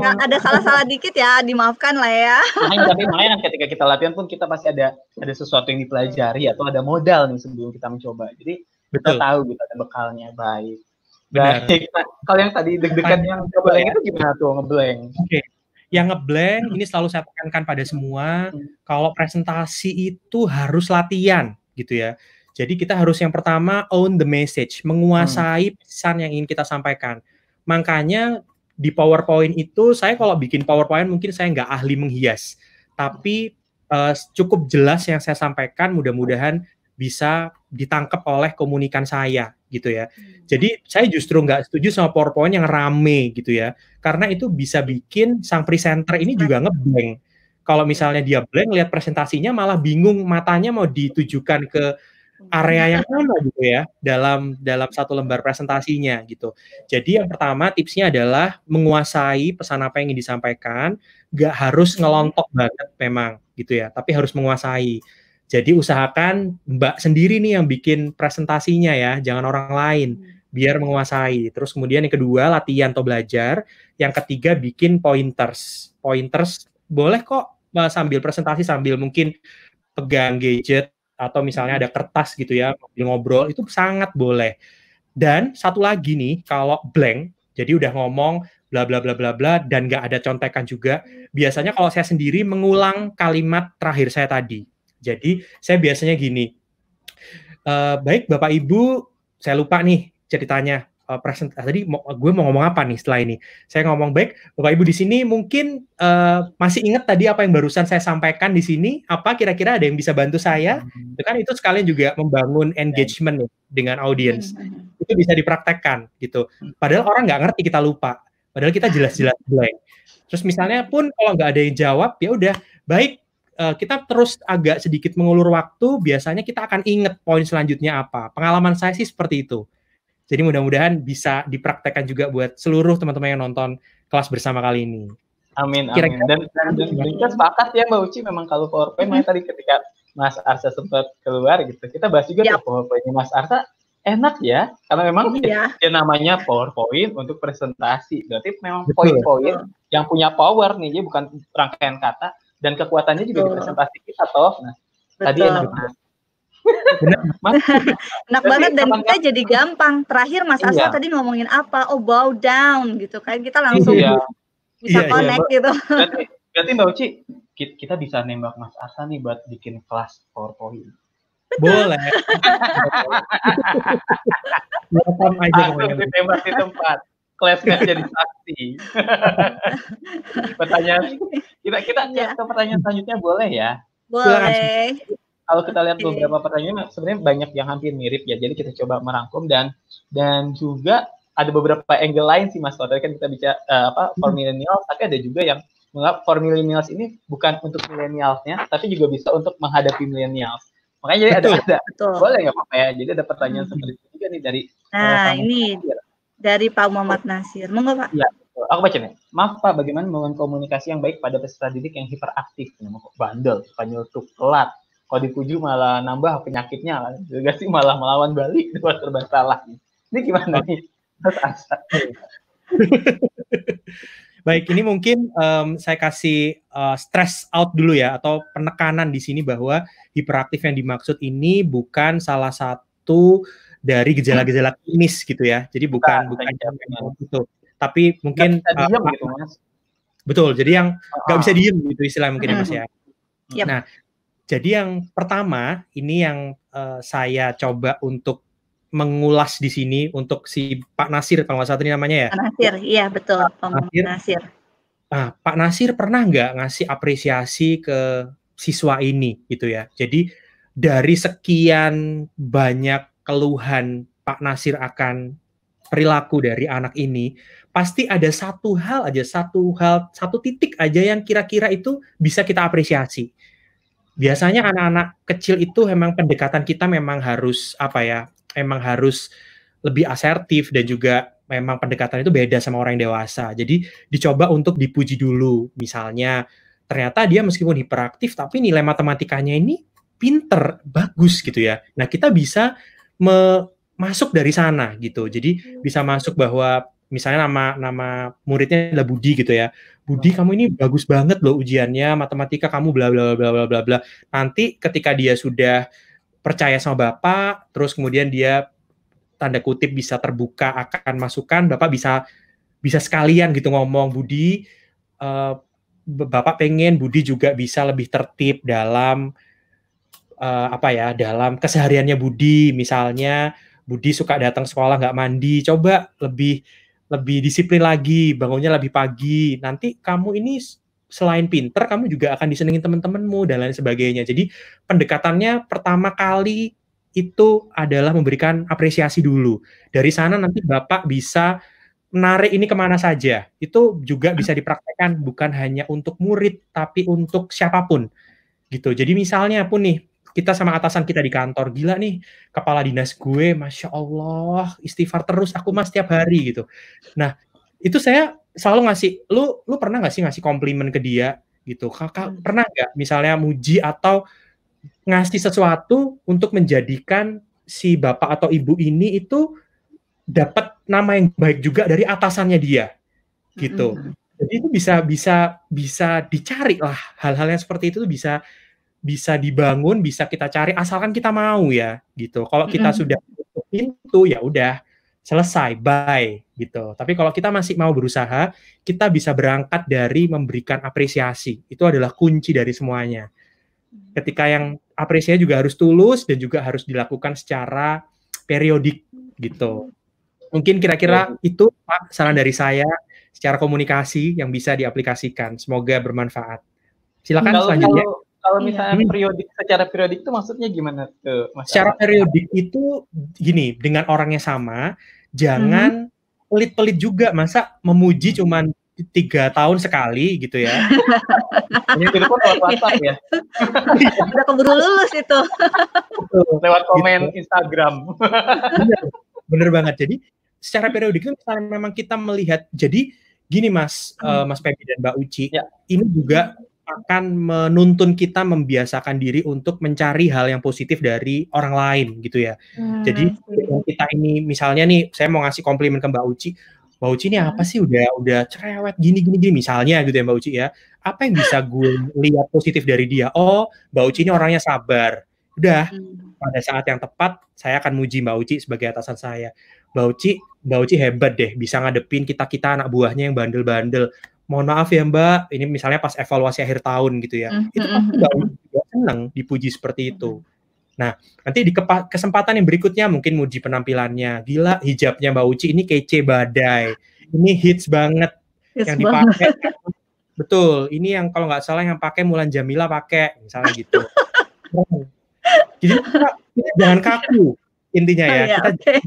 uh, [laughs] ada salah-salah dikit ya, dimaafkan lah ya. Main, tapi main ketika kita latihan pun kita pasti ada ada sesuatu yang dipelajari atau ada modal nih sebelum kita mencoba. Jadi Betul. kita tahu kita gitu ada bekalnya baik. Baik. Nah, kalau yang tadi deg-degan kan yang ngeblank itu gimana tuh ngeblank? Oke. Okay. Yang ngeblank ini hmm. selalu saya tekankan pada semua, hmm. kalau presentasi itu harus latihan gitu ya. Jadi kita harus yang pertama own the message, menguasai hmm. pesan yang ingin kita sampaikan. Makanya di PowerPoint itu saya kalau bikin PowerPoint mungkin saya nggak ahli menghias, tapi uh, cukup jelas yang saya sampaikan. Mudah-mudahan bisa ditangkap oleh komunikan saya gitu ya. Hmm. Jadi saya justru nggak setuju sama PowerPoint yang rame gitu ya, karena itu bisa bikin sang presenter ini juga ngeblank. Kalau misalnya dia blank, lihat presentasinya malah bingung matanya mau ditujukan ke area yang mana gitu ya dalam dalam satu lembar presentasinya gitu. Jadi yang pertama tipsnya adalah menguasai pesan apa yang ingin disampaikan, nggak harus ngelontok banget memang gitu ya, tapi harus menguasai. Jadi usahakan Mbak sendiri nih yang bikin presentasinya ya, jangan orang lain hmm. biar menguasai. Terus kemudian yang kedua latihan atau belajar, yang ketiga bikin pointers. Pointers boleh kok sambil presentasi sambil mungkin pegang gadget atau misalnya ada kertas gitu ya, ngobrol itu sangat boleh. Dan satu lagi nih kalau blank, jadi udah ngomong bla bla bla bla bla dan nggak ada contekan juga. Hmm. Biasanya kalau saya sendiri mengulang kalimat terakhir saya tadi jadi saya biasanya gini, uh, baik Bapak Ibu, saya lupa nih ceritanya uh, present ah, tadi mau, gue mau ngomong apa nih setelah ini saya ngomong baik bapak ibu di sini mungkin uh, masih ingat tadi apa yang barusan saya sampaikan di sini apa kira-kira ada yang bisa bantu saya hmm. itu kan itu sekalian juga membangun engagement nih, dengan audience hmm, hmm, itu bisa dipraktekkan gitu padahal orang nggak ngerti kita lupa padahal kita jelas-jelas blank terus misalnya pun kalau nggak ada yang jawab ya udah baik uh, kita terus agak sedikit mengulur waktu, biasanya kita akan ingat poin selanjutnya apa. Pengalaman saya sih seperti itu. Jadi mudah-mudahan bisa dipraktekkan juga buat seluruh teman-teman yang nonton kelas bersama kali ini. Amin, amin. Kira -kira, dan, dan, dan kita sepakat ya Mbak Uci memang kalau PowerPoint hmm. tadi ketika Mas Arsa sempat keluar gitu, kita bahas juga yep. Iya. PowerPoint Mas Arsa enak ya karena memang iya. dia ya namanya PowerPoint untuk presentasi berarti memang poin-poin yang punya power nih bukan rangkaian kata dan kekuatannya juga kita toh. nah, tadi enak banget. [laughs] enak banget dan kita jadi gampang. Terakhir Mas Asa iya. tadi ngomongin apa? Oh bow down gitu kan kita langsung iya. bisa iya, iya. connect iya. gitu. Berarti, berarti Mbak Uci kita bisa nembak Mas Asa nih buat bikin kelas PowerPoint. Boleh. Boleh. [laughs] aja tempat kelasnya jadi saksi. pertanyaan kita kita ya. ke pertanyaan selanjutnya boleh ya? Boleh. Kalau kita lihat okay. beberapa pertanyaan sebenarnya banyak yang hampir mirip ya. Jadi kita coba merangkum dan dan juga ada beberapa angle lain sih Mas. tadi kan kita bicara uh, apa hmm. for millennials, tapi ada juga yang menganggap for millennials ini bukan untuk millennialsnya, tapi juga bisa untuk menghadapi millennials. Makanya jadi betul, ada, ada betul. boleh nggak pak ya. Jadi ada pertanyaan hmm. seperti itu juga nih dari. Eh, nah uh, ini. Akhir dari Pak oh. Muhammad Nasir. Monggo Pak. Ya, aku baca nih. Maaf Pak, bagaimana membangun komunikasi yang baik pada peserta didik yang hiperaktif, bandel, penyutup, telat. Kalau dipuji malah nambah penyakitnya, juga sih malah melawan balik dua [laughs] serba Ini gimana nih? [laughs] baik, ini mungkin um, saya kasih uh, stress out dulu ya atau penekanan di sini bahwa hiperaktif yang dimaksud ini bukan salah satu dari gejala-gejala klinis gitu ya. Jadi bukan nah, bukan itu, tapi mungkin uh, diem, gitu, mas. betul. Jadi yang nggak bisa diem gitu istilah mungkin ya mas ya. Yep. Nah, jadi yang pertama ini yang uh, saya coba untuk mengulas di sini untuk si Pak Nasir kalau nggak ini namanya ya. Pak Nasir, iya betul. Pak Nasir. Nasir. Nah, Pak Nasir pernah nggak ngasih apresiasi ke siswa ini gitu ya? Jadi dari sekian banyak keluhan Pak Nasir akan perilaku dari anak ini, pasti ada satu hal aja, satu hal, satu titik aja yang kira-kira itu bisa kita apresiasi. Biasanya anak-anak kecil itu memang pendekatan kita memang harus apa ya, memang harus lebih asertif dan juga memang pendekatan itu beda sama orang yang dewasa. Jadi dicoba untuk dipuji dulu, misalnya ternyata dia meskipun hiperaktif tapi nilai matematikanya ini pinter, bagus gitu ya. Nah kita bisa me masuk dari sana gitu. Jadi hmm. bisa masuk bahwa misalnya nama nama muridnya adalah Budi gitu ya. Budi kamu ini bagus banget loh ujiannya, matematika kamu bla bla bla bla bla bla. Nanti ketika dia sudah percaya sama Bapak, terus kemudian dia tanda kutip bisa terbuka akan masukan, Bapak bisa bisa sekalian gitu ngomong Budi uh, Bapak pengen Budi juga bisa lebih tertib dalam uh, apa ya dalam kesehariannya Budi misalnya Budi suka datang sekolah nggak mandi coba lebih lebih disiplin lagi bangunnya lebih pagi nanti kamu ini selain pinter kamu juga akan disenengin teman-temanmu dan lain sebagainya jadi pendekatannya pertama kali itu adalah memberikan apresiasi dulu dari sana nanti bapak bisa menarik ini kemana saja itu juga bisa dipraktekkan bukan hanya untuk murid tapi untuk siapapun gitu. Jadi misalnya pun nih kita sama atasan kita di kantor gila nih kepala dinas gue masya allah istighfar terus aku mas setiap hari gitu nah itu saya selalu ngasih lu lu pernah nggak sih ngasih komplimen ke dia gitu kakak hmm. pernah nggak misalnya muji atau ngasih sesuatu untuk menjadikan si bapak atau ibu ini itu dapat nama yang baik juga dari atasannya dia gitu hmm. jadi itu bisa bisa bisa dicari lah hal-hal yang seperti itu bisa bisa dibangun, bisa kita cari asalkan kita mau ya gitu. Kalau kita mm-hmm. sudah tutup pintu ya udah selesai, bye gitu. Tapi kalau kita masih mau berusaha, kita bisa berangkat dari memberikan apresiasi. Itu adalah kunci dari semuanya. Ketika yang apresiasi juga harus tulus dan juga harus dilakukan secara periodik gitu. Mungkin kira-kira itu Pak saran dari saya secara komunikasi yang bisa diaplikasikan. Semoga bermanfaat. Silakan selanjutnya. Kalau kalau iya. misalnya iya. periodik secara periodik itu maksudnya gimana tuh? Mas Secara periodik itu gini, dengan orangnya sama, jangan hmm. pelit-pelit juga. Masa memuji hmm. cuma tiga tahun sekali gitu ya. [laughs] Ini telepon lewat iya. WhatsApp ya. [laughs] Udah keburu lulus itu. lewat gitu. komen gitu. Instagram. bener, bener banget. Jadi secara periodik itu misalnya memang kita melihat, jadi gini Mas, hmm. uh, Mas Pepi dan Mbak Uci, ya. ini juga akan menuntun kita membiasakan diri untuk mencari hal yang positif dari orang lain gitu ya. Hmm. Jadi kita ini misalnya nih saya mau ngasih komplimen ke Mbak Uci, Mbak Uci ini apa hmm. sih udah udah cerewet gini gini gini misalnya gitu ya Mbak Uci ya. Apa yang bisa [laughs] gue lihat positif dari dia? Oh, Mbak Uci ini orangnya sabar. Udah, hmm. pada saat yang tepat saya akan muji Mbak Uci sebagai atasan saya. Mbak Uci, Mbak Uci hebat deh bisa ngadepin kita-kita anak buahnya yang bandel-bandel mohon maaf ya Mbak, ini misalnya pas evaluasi akhir tahun gitu ya, hmm, itu hmm, pasti nggak hmm. senang dipuji seperti itu. Nah, nanti di kesempatan yang berikutnya mungkin muji penampilannya, gila hijabnya Mbak Uci ini kece badai, ini hits banget hits yang dipakai. Betul, ini yang kalau nggak salah yang pakai Mulan Jamila pakai, misalnya gitu. Jadi kita, jangan kaku intinya ya, oh, ya kita okay.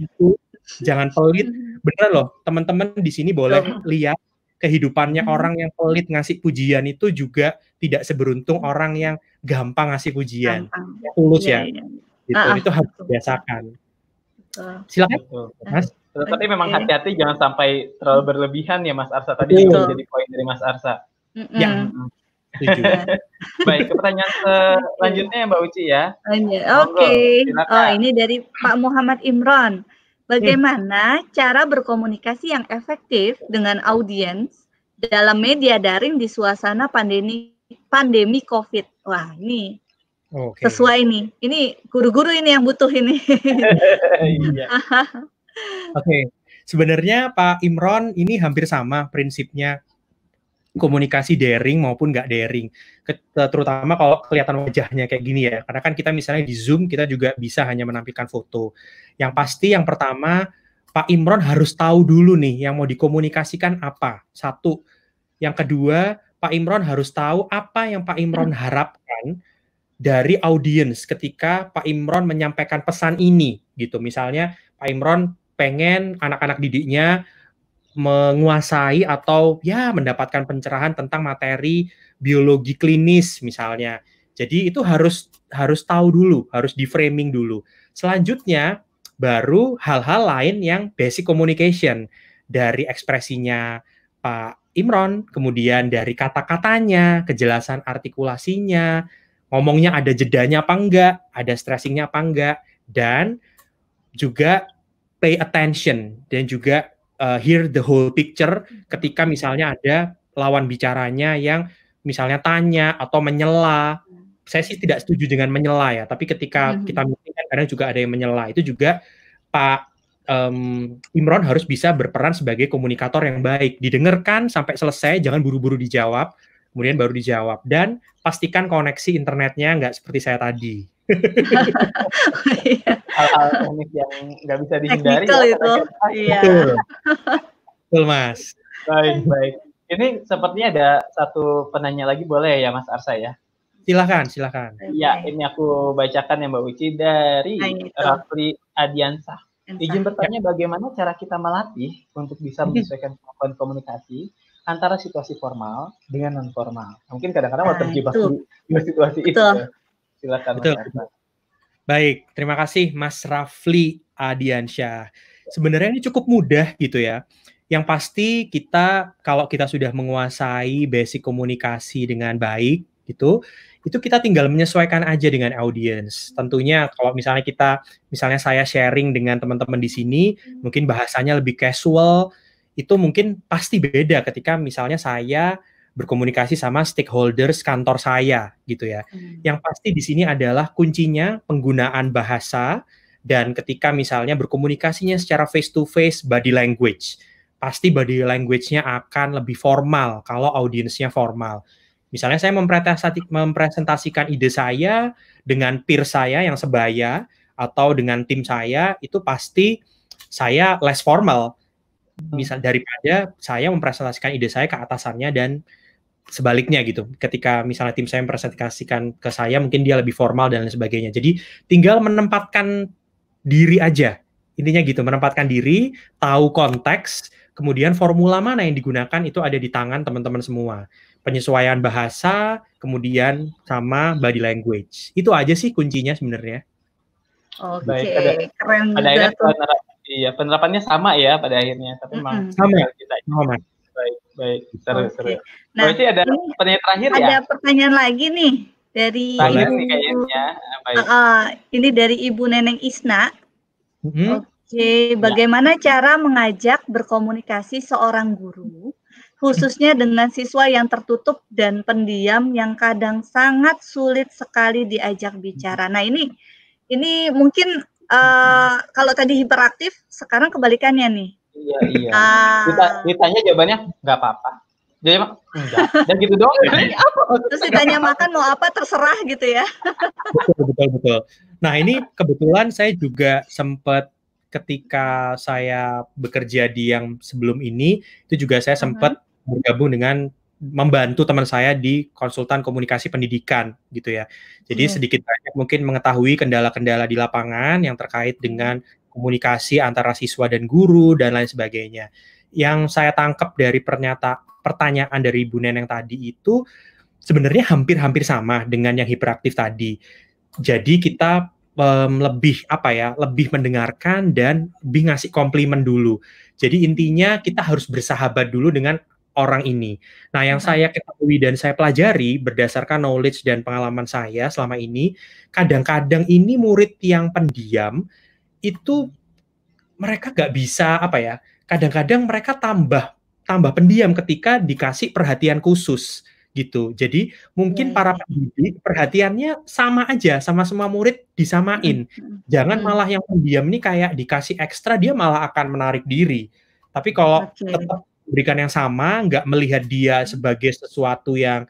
jangan pelit. Bener loh, teman-teman di sini boleh lihat kehidupannya hmm. orang yang pelit ngasih pujian itu juga tidak seberuntung hmm. orang yang gampang ngasih pujian gampang. tulus iya, ya, ya. ya. Gitu. Ah, ah, itu harus biasakan silakan mas tapi memang hati-hati jangan sampai terlalu berlebihan ya Mas Arsa tadi itu jadi poin dari Mas Arsa ya [laughs] Baik, pertanyaan selanjutnya Mbak Uci ya. Oke. Okay. Oh, ini dari Pak Muhammad Imran. Iya. Bagaimana hmm. cara berkomunikasi yang efektif dengan audiens dalam media daring di suasana pandemi pandemi COVID? Wah, ini okay. sesuai nih. Ini guru-guru ini yang butuh ini. [laughs] Iya. [laughs] Oke, okay. sebenarnya Pak Imron ini hampir sama prinsipnya komunikasi daring maupun nggak daring. Terutama kalau kelihatan wajahnya kayak gini ya. Karena kan kita misalnya di Zoom kita juga bisa hanya menampilkan foto. Yang pasti yang pertama Pak Imron harus tahu dulu nih yang mau dikomunikasikan apa. Satu. Yang kedua, Pak Imron harus tahu apa yang Pak Imron harapkan dari audiens ketika Pak Imron menyampaikan pesan ini gitu. Misalnya Pak Imron pengen anak-anak didiknya menguasai atau ya mendapatkan pencerahan tentang materi biologi klinis misalnya. Jadi itu harus harus tahu dulu, harus di framing dulu. Selanjutnya baru hal-hal lain yang basic communication dari ekspresinya Pak Imron, kemudian dari kata-katanya, kejelasan artikulasinya, ngomongnya ada jedanya apa enggak, ada stressingnya apa enggak, dan juga pay attention dan juga uh, hear the whole picture hmm. ketika misalnya ada lawan bicaranya yang misalnya tanya atau menyela. Hmm. Saya sih tidak setuju dengan menyela ya, tapi ketika mm-hmm. kita meeting kan kadang juga ada yang menyela. Itu juga Pak um, Imron harus bisa berperan sebagai komunikator yang baik. Didengarkan sampai selesai, jangan buru-buru dijawab, kemudian baru dijawab. Dan pastikan koneksi internetnya nggak seperti saya tadi. Hal-hal unik yang nggak bisa dihindari. ya, itu. Kan iya. Betul. Betul mas. Baik baik. Ini sepertinya ada satu penanya lagi boleh ya Mas Arsa ya? Silakan silakan. Ya ini aku bacakan ya Mbak Uci dari nah, Rafli Adiansah. Izin bertanya ya. bagaimana cara kita melatih untuk bisa [laughs] menyesuaikan kemampuan komunikasi antara situasi formal dengan non formal. Mungkin kadang-kadang nah, terjebak di, di situasi itu. itu. Silakan. Betul. Baik, terima kasih Mas Rafli Adiansyah. Sebenarnya ini cukup mudah gitu ya. Yang pasti kita kalau kita sudah menguasai basic komunikasi dengan baik gitu, itu kita tinggal menyesuaikan aja dengan audiens. Tentunya kalau misalnya kita misalnya saya sharing dengan teman-teman di sini, mungkin bahasanya lebih casual, itu mungkin pasti beda ketika misalnya saya berkomunikasi sama stakeholders kantor saya gitu ya. Hmm. Yang pasti di sini adalah kuncinya penggunaan bahasa dan ketika misalnya berkomunikasinya secara face to face body language. Pasti body language-nya akan lebih formal kalau audiensnya formal. Misalnya saya mempresentasikan ide saya dengan peer saya yang sebaya atau dengan tim saya itu pasti saya less formal hmm. misal daripada saya mempresentasikan ide saya ke atasannya dan sebaliknya gitu. Ketika misalnya tim saya mempresentasikan ke saya, mungkin dia lebih formal dan lain sebagainya. Jadi tinggal menempatkan diri aja. Intinya gitu, menempatkan diri, tahu konteks, kemudian formula mana yang digunakan itu ada di tangan teman-teman semua. Penyesuaian bahasa, kemudian sama body language. Itu aja sih kuncinya sebenarnya. Oke, okay. Baik, keren. Pada akhirnya penerapannya, iya, penerapannya sama ya pada akhirnya, tapi mm -hmm. sama. Ya? Kita, sama. Baik, baik. Seru, okay. seru. Nah, Berarti ada pertanyaan terakhir ada ya? Ada pertanyaan lagi nih dari Ibu, Uh, ini dari Ibu Neneng Isna. Hmm? Oke, okay. bagaimana ya. cara mengajak berkomunikasi seorang guru khususnya dengan siswa yang tertutup dan pendiam yang kadang sangat sulit sekali diajak bicara. Nah, ini ini mungkin uh, kalau tadi hiperaktif, sekarang kebalikannya nih. Iya iya. Ah. Dita, ditanya jawabannya nggak apa-apa. Jadi enggak. Dan gitu dong. [laughs] Iya. Terus ditanya makan mau apa terserah gitu ya. betul betul betul. Nah ini kebetulan saya juga sempat ketika saya bekerja di yang sebelum ini itu juga saya mm-hmm. sempat uh -huh. bergabung dengan membantu teman saya di konsultan komunikasi pendidikan gitu ya. Jadi hmm. sedikit banyak mungkin mengetahui kendala-kendala di lapangan yang terkait dengan komunikasi antara siswa dan guru dan lain sebagainya. Yang saya tangkap dari pernyata pertanyaan dari Bu Neneng tadi itu sebenarnya hampir-hampir sama dengan yang hiperaktif tadi. Jadi kita um, lebih apa ya, lebih mendengarkan dan lebih ngasih komplimen dulu. Jadi intinya kita harus bersahabat dulu dengan orang ini. Nah, yang saya ketahui dan saya pelajari berdasarkan knowledge dan pengalaman saya selama ini, kadang-kadang ini murid yang pendiam itu mereka gak bisa apa ya kadang-kadang mereka tambah tambah pendiam ketika dikasih perhatian khusus gitu jadi mungkin iya. para pendidik perhatiannya sama aja sama semua murid disamain hmm. hmm. jangan hmm. malah yang pendiam ini kayak dikasih ekstra dia malah akan menarik diri tapi kalau okay. tetap berikan yang sama nggak melihat dia hmm. sebagai sesuatu yang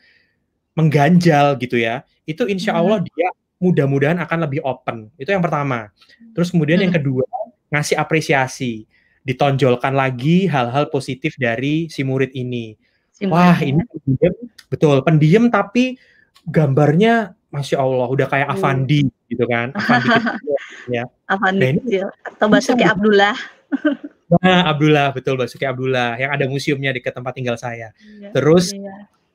mengganjal gitu ya itu insya hmm. Allah dia mudah-mudahan akan lebih open. Itu yang pertama. Terus kemudian hmm. yang kedua, ngasih apresiasi. Ditonjolkan lagi hal-hal positif dari si murid ini. Si Wah, ini pendiam. Betul, pendiam tapi gambarnya Masya Allah, udah kayak hmm. Avandi gitu kan. Avandi [laughs] kecil, ya. Avandi nah, Atau Basuki Abdullah. Nah, Abdullah, betul Basuki Abdullah. Yang ada museumnya di tempat tinggal saya. Ya, Terus iya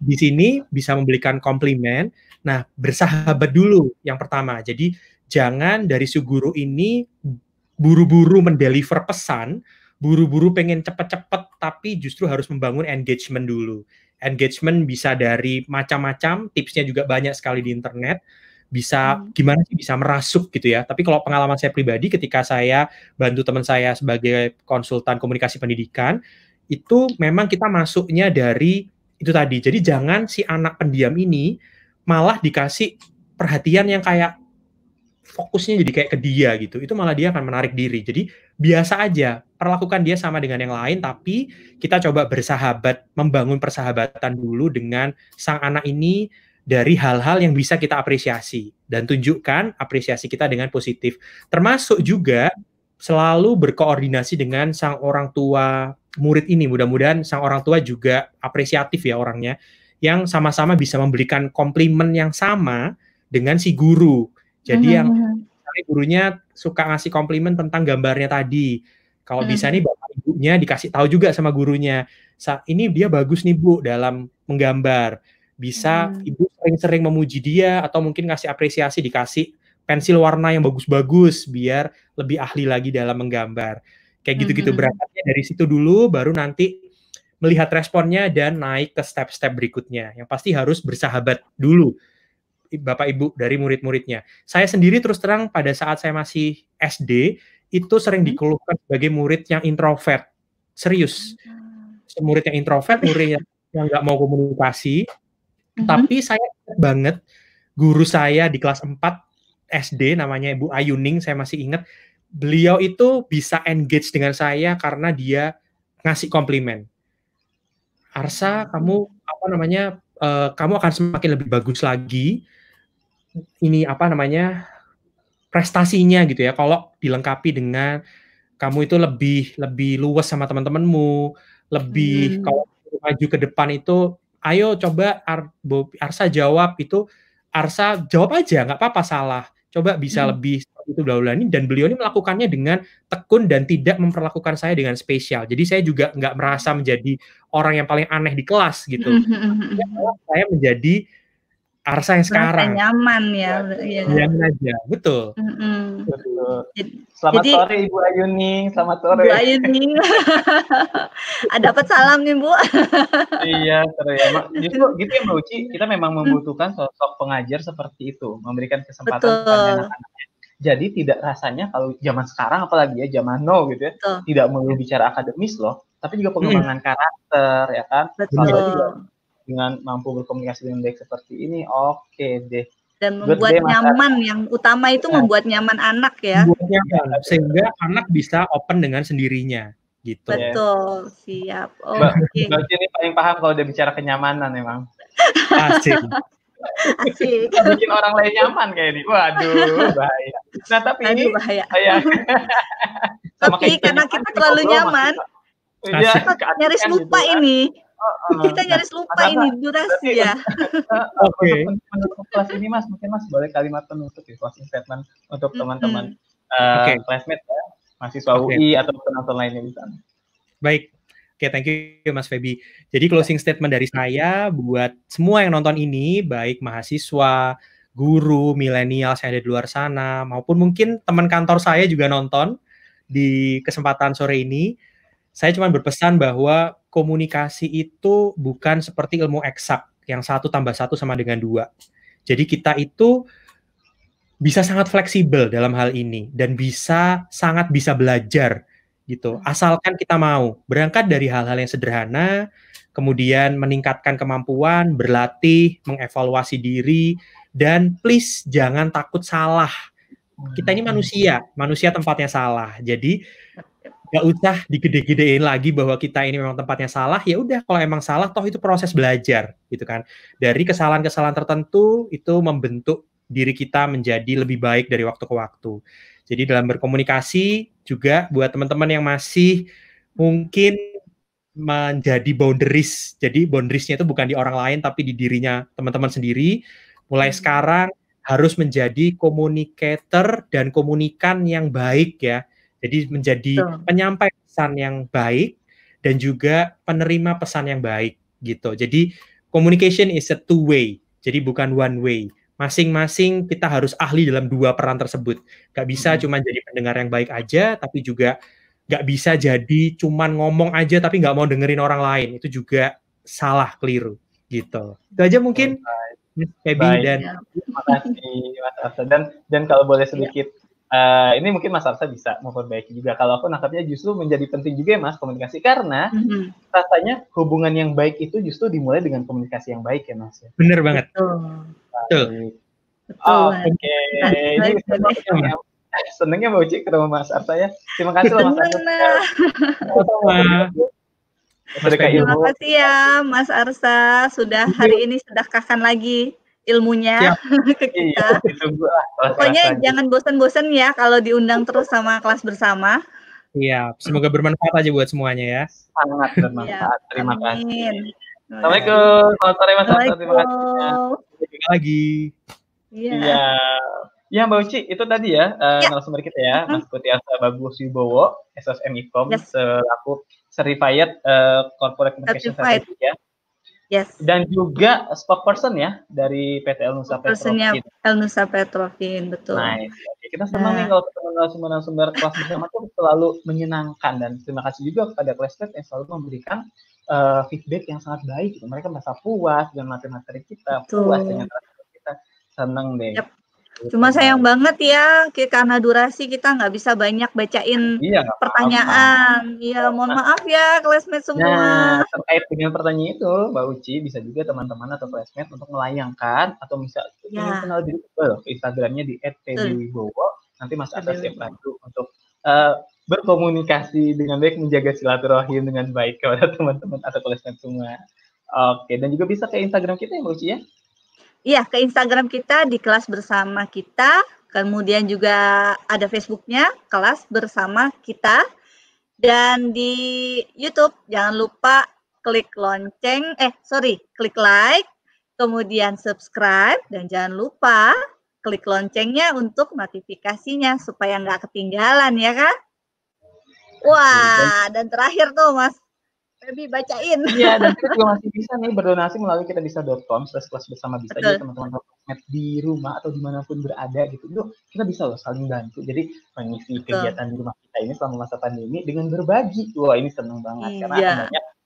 di sini bisa memberikan komplimen. Nah, bersahabat dulu yang pertama. Jadi jangan dari si guru ini buru-buru mendeliver pesan, buru-buru pengen cepet-cepet, tapi justru harus membangun engagement dulu. Engagement bisa dari macam-macam, tipsnya juga banyak sekali di internet bisa hmm. gimana sih bisa merasuk gitu ya. Tapi kalau pengalaman saya pribadi ketika saya bantu teman saya sebagai konsultan komunikasi pendidikan itu memang kita masuknya dari itu tadi. Jadi jangan si anak pendiam ini malah dikasih perhatian yang kayak fokusnya jadi kayak ke dia gitu. Itu malah dia akan menarik diri. Jadi biasa aja, perlakukan dia sama dengan yang lain tapi kita coba bersahabat, membangun persahabatan dulu dengan sang anak ini dari hal-hal yang bisa kita apresiasi dan tunjukkan apresiasi kita dengan positif. Termasuk juga selalu berkoordinasi dengan sang orang tua, murid ini mudah-mudahan sang orang tua juga apresiatif ya orangnya yang sama-sama bisa memberikan komplimen yang sama dengan si guru. Jadi hmm. yang mhm. gurunya suka ngasih komplimen tentang gambarnya tadi. Kalau hmm. bisa nih bapak ibunya dikasih tahu juga sama gurunya. Ini dia bagus nih bu dalam menggambar. Bisa hmm. ibu sering-sering memuji dia atau mungkin ngasih apresiasi dikasih pensil warna yang bagus-bagus biar lebih ahli lagi dalam menggambar. Kayak gitu-gitu mm -hmm. berangkatnya dari situ dulu baru nanti melihat responnya dan naik ke step-step berikutnya. Yang pasti harus bersahabat dulu Bapak Ibu dari murid-muridnya. Saya sendiri terus terang pada saat saya masih SD itu sering mhm. dikeluhkan sebagai murid yang introvert. Serius. Murid yang introvert, murid yang nggak mau komunikasi. Mm-hmm. Tapi saya banget guru saya di kelas 4 SD namanya Ibu Ayuning, saya masih ingat beliau itu bisa engage dengan saya karena dia ngasih komplimen. Arsa, hmm. kamu apa namanya? Uh, kamu akan semakin lebih bagus lagi. Ini apa namanya? prestasinya gitu ya. Kalau dilengkapi dengan kamu itu lebih lebih luas sama teman-temanmu, lebih hmm. kalau maju ke depan itu ayo coba Ar, Arsa jawab itu Arsa jawab aja nggak apa-apa salah coba bisa hmm. lebih itu ini dan beliau ini melakukannya dengan tekun dan tidak memperlakukan saya dengan spesial. Jadi saya juga nggak merasa menjadi orang yang paling aneh di kelas gitu. Hmm, hmm, hmm, saya menjadi arsa yang sekarang. Merasa nyaman ya. Iya ya. aja, betul. Mm-hmm. betul. Selamat Jadi, sore Ibu Ayuni, selamat sore. Ibu Ayuni. [laughs] Dapat salam nih Bu. [laughs] iya, terima. Ya. Justru gitu ya Mbak Uci, kita memang mm. membutuhkan sosok pengajar seperti itu, memberikan kesempatan betul. kepada anak-anaknya. Jadi tidak rasanya kalau zaman sekarang apalagi ya zaman now gitu ya, betul. tidak mau bicara akademis loh, tapi juga pengembangan hmm. karakter ya kan. Betul. Juga dengan mampu berkomunikasi dengan baik seperti ini oke okay deh dan membuat Good nyaman yang utama itu nah, membuat nyaman anak ya nyaman, sehingga anak bisa open dengan sendirinya gitu betul siap oke okay. ini paling paham kalau dia bicara kenyamanan emang asik Asik. Bikin orang lain nyaman kayak ini. Waduh, bahaya. Nah, tapi Aduh, ini bahaya. [laughs] Iya. tapi karena kita terlalu nyaman, Ya, nyaris lupa gitu. ini kita nah, nyaris lupa nah, ini durasi ya. Oke. Okay. kelas ini Mas, mungkin Mas boleh kalimat penutup ya closing statement untuk teman-teman mm -hmm. uh, eh, okay. classmate ya, mahasiswa okay. UI atau penonton lainnya di sana. Baik. Oke, okay, thank you Mas Febi. Jadi closing statement dari saya buat semua yang nonton ini, baik mahasiswa, guru, milenial yang ada di luar sana, maupun mungkin teman kantor saya juga nonton di kesempatan sore ini. Saya cuma berpesan bahwa komunikasi itu bukan seperti ilmu eksak yang satu tambah satu sama dengan dua. Jadi kita itu bisa sangat fleksibel dalam hal ini dan bisa sangat bisa belajar gitu. Hmm. Asalkan kita mau berangkat dari hal-hal yang sederhana, kemudian meningkatkan kemampuan, berlatih, mengevaluasi diri, dan please jangan takut salah. Kita ini hmm. manusia, manusia tempatnya salah. Jadi nggak usah digede-gedein lagi bahwa kita ini memang tempatnya salah ya udah kalau emang salah toh itu proses belajar gitu kan dari kesalahan-kesalahan tertentu itu membentuk diri kita menjadi lebih baik dari waktu ke waktu jadi dalam berkomunikasi juga buat teman-teman yang masih mungkin menjadi boundaries jadi boundariesnya itu bukan di orang lain tapi di dirinya teman-teman sendiri mulai hmm. sekarang harus menjadi komunikator dan komunikan yang baik ya jadi menjadi Betul. penyampai pesan yang baik dan juga penerima pesan yang baik gitu. Jadi communication is a two way. Jadi bukan one way. Masing-masing kita harus ahli dalam dua peran tersebut. Gak bisa hmm. cuma jadi pendengar yang baik aja, tapi juga gak bisa jadi cuma ngomong aja tapi nggak mau dengerin orang lain. Itu juga salah keliru gitu. Itu aja mungkin. Baik. dan ya. terima kasih Mas Dan dan kalau boleh iya. sedikit Uh, ini mungkin Mas Arsa bisa memperbaiki juga. Kalau aku nangkapnya justru menjadi penting juga ya Mas komunikasi karena mm-hmm. rasanya hubungan yang baik itu justru dimulai dengan komunikasi yang baik ya Mas. Ya. Bener banget. Betul. Betul. Oh, Oke. Okay. Nah, ini senengnya mau [laughs] cek ketemu Mas Arsa ya. Terima kasih loh Mas Arsa. Terima kasih ya Mas Arsa sudah hari ini sudah kakan lagi ilmunya iya. [laughs] ke iya, kita. Iya, Pokoknya jangan bosan-bosan ya kalau diundang terus sama kelas bersama. Iya, semoga bermanfaat aja buat semuanya ya. Sangat iya, bermanfaat. Ya, Terima kasih. Assalamualaikum. Selamat sore Mas Terima kasih. Ya. lagi. Iya. Iya ya Mbak Uci, itu tadi ya, uh, ya. narasumber kita ya, Mas Putih Asa Bagus Yubowo, SSM Ecom, yes. selaku Certified uh, Corporate Communication Certified. Yes. Dan juga spokesperson ya dari PT El Nusa Petrofin. El Nusa Petrofin, betul. Nice. Kita nah. senang nah. nih kalau ketemu narasumber-narasumber kelas bersama itu selalu menyenangkan dan terima kasih juga kepada kelas yang selalu memberikan uh, feedback yang sangat baik. Mereka merasa puas dengan materi-materi kita, betul. puas dengan kita. Senang deh. Yep. Cuma sayang banget ya, karena durasi kita nggak bisa banyak bacain iya, pertanyaan. Iya, mohon maaf ya, classmate semua. Nah, terkait dengan pertanyaan itu, Mbak Uci bisa juga teman-teman atau classmate untuk melayangkan atau bisa ya. kenal di loh, Instagramnya di @tdwibowo. Nanti Mas Atas yang bantu untuk uh, berkomunikasi dengan baik, menjaga silaturahim dengan baik kepada [laughs] teman-teman atau classmate semua. Oke, dan juga bisa ke Instagram kita ya, Mbak Uci ya. Iya, ke Instagram kita di kelas bersama kita. Kemudian juga ada Facebooknya, kelas bersama kita. Dan di YouTube, jangan lupa klik lonceng, eh sorry, klik like, kemudian subscribe, dan jangan lupa klik loncengnya untuk notifikasinya supaya nggak ketinggalan ya kan? Wah, dan terakhir tuh Mas Febi bacain. [laughs] Iya, dan kita juga masih bisa nih berdonasi melalui kita bisa bisa.com slash kelas bersama bisa Betul. jadi ya, teman-teman sosmed di rumah atau dimanapun berada gitu. Duh, kita bisa loh saling bantu. Jadi mengisi Betul. kegiatan di rumah kita ini selama masa pandemi dengan berbagi. Wah ini seneng banget hmm, karena banyak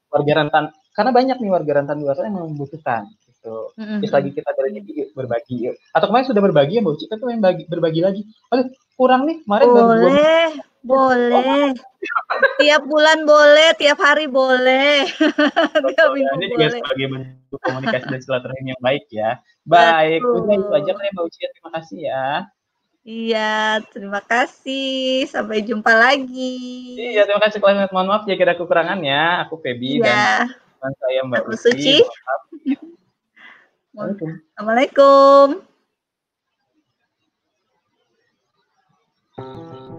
warga rentan karena banyak nih warga rentan di luar sana yang membutuhkan gitu. Mm-hmm. lagi kita dari jadi berbagi Atau kemarin sudah berbagi ya Mbak Uci, tapi yang berbagi lagi. Aduh kurang nih kemarin Boleh. Boleh. tiap bulan boleh, tiap hari boleh. tiap [laughs] minggu ini juga sebagai bentuk komunikasi dan silaturahim yang baik ya. Baik, Betul. udah itu aja kali ya, Mbak Uci. Terima kasih ya. Iya, terima kasih. Sampai jumpa lagi. Iya, terima kasih Kalian. Mohon maaf ya kira ada ya. Aku Feby iya. dan saya Mbak Aku Suci. Assalamualaikum. Assalamualaikum.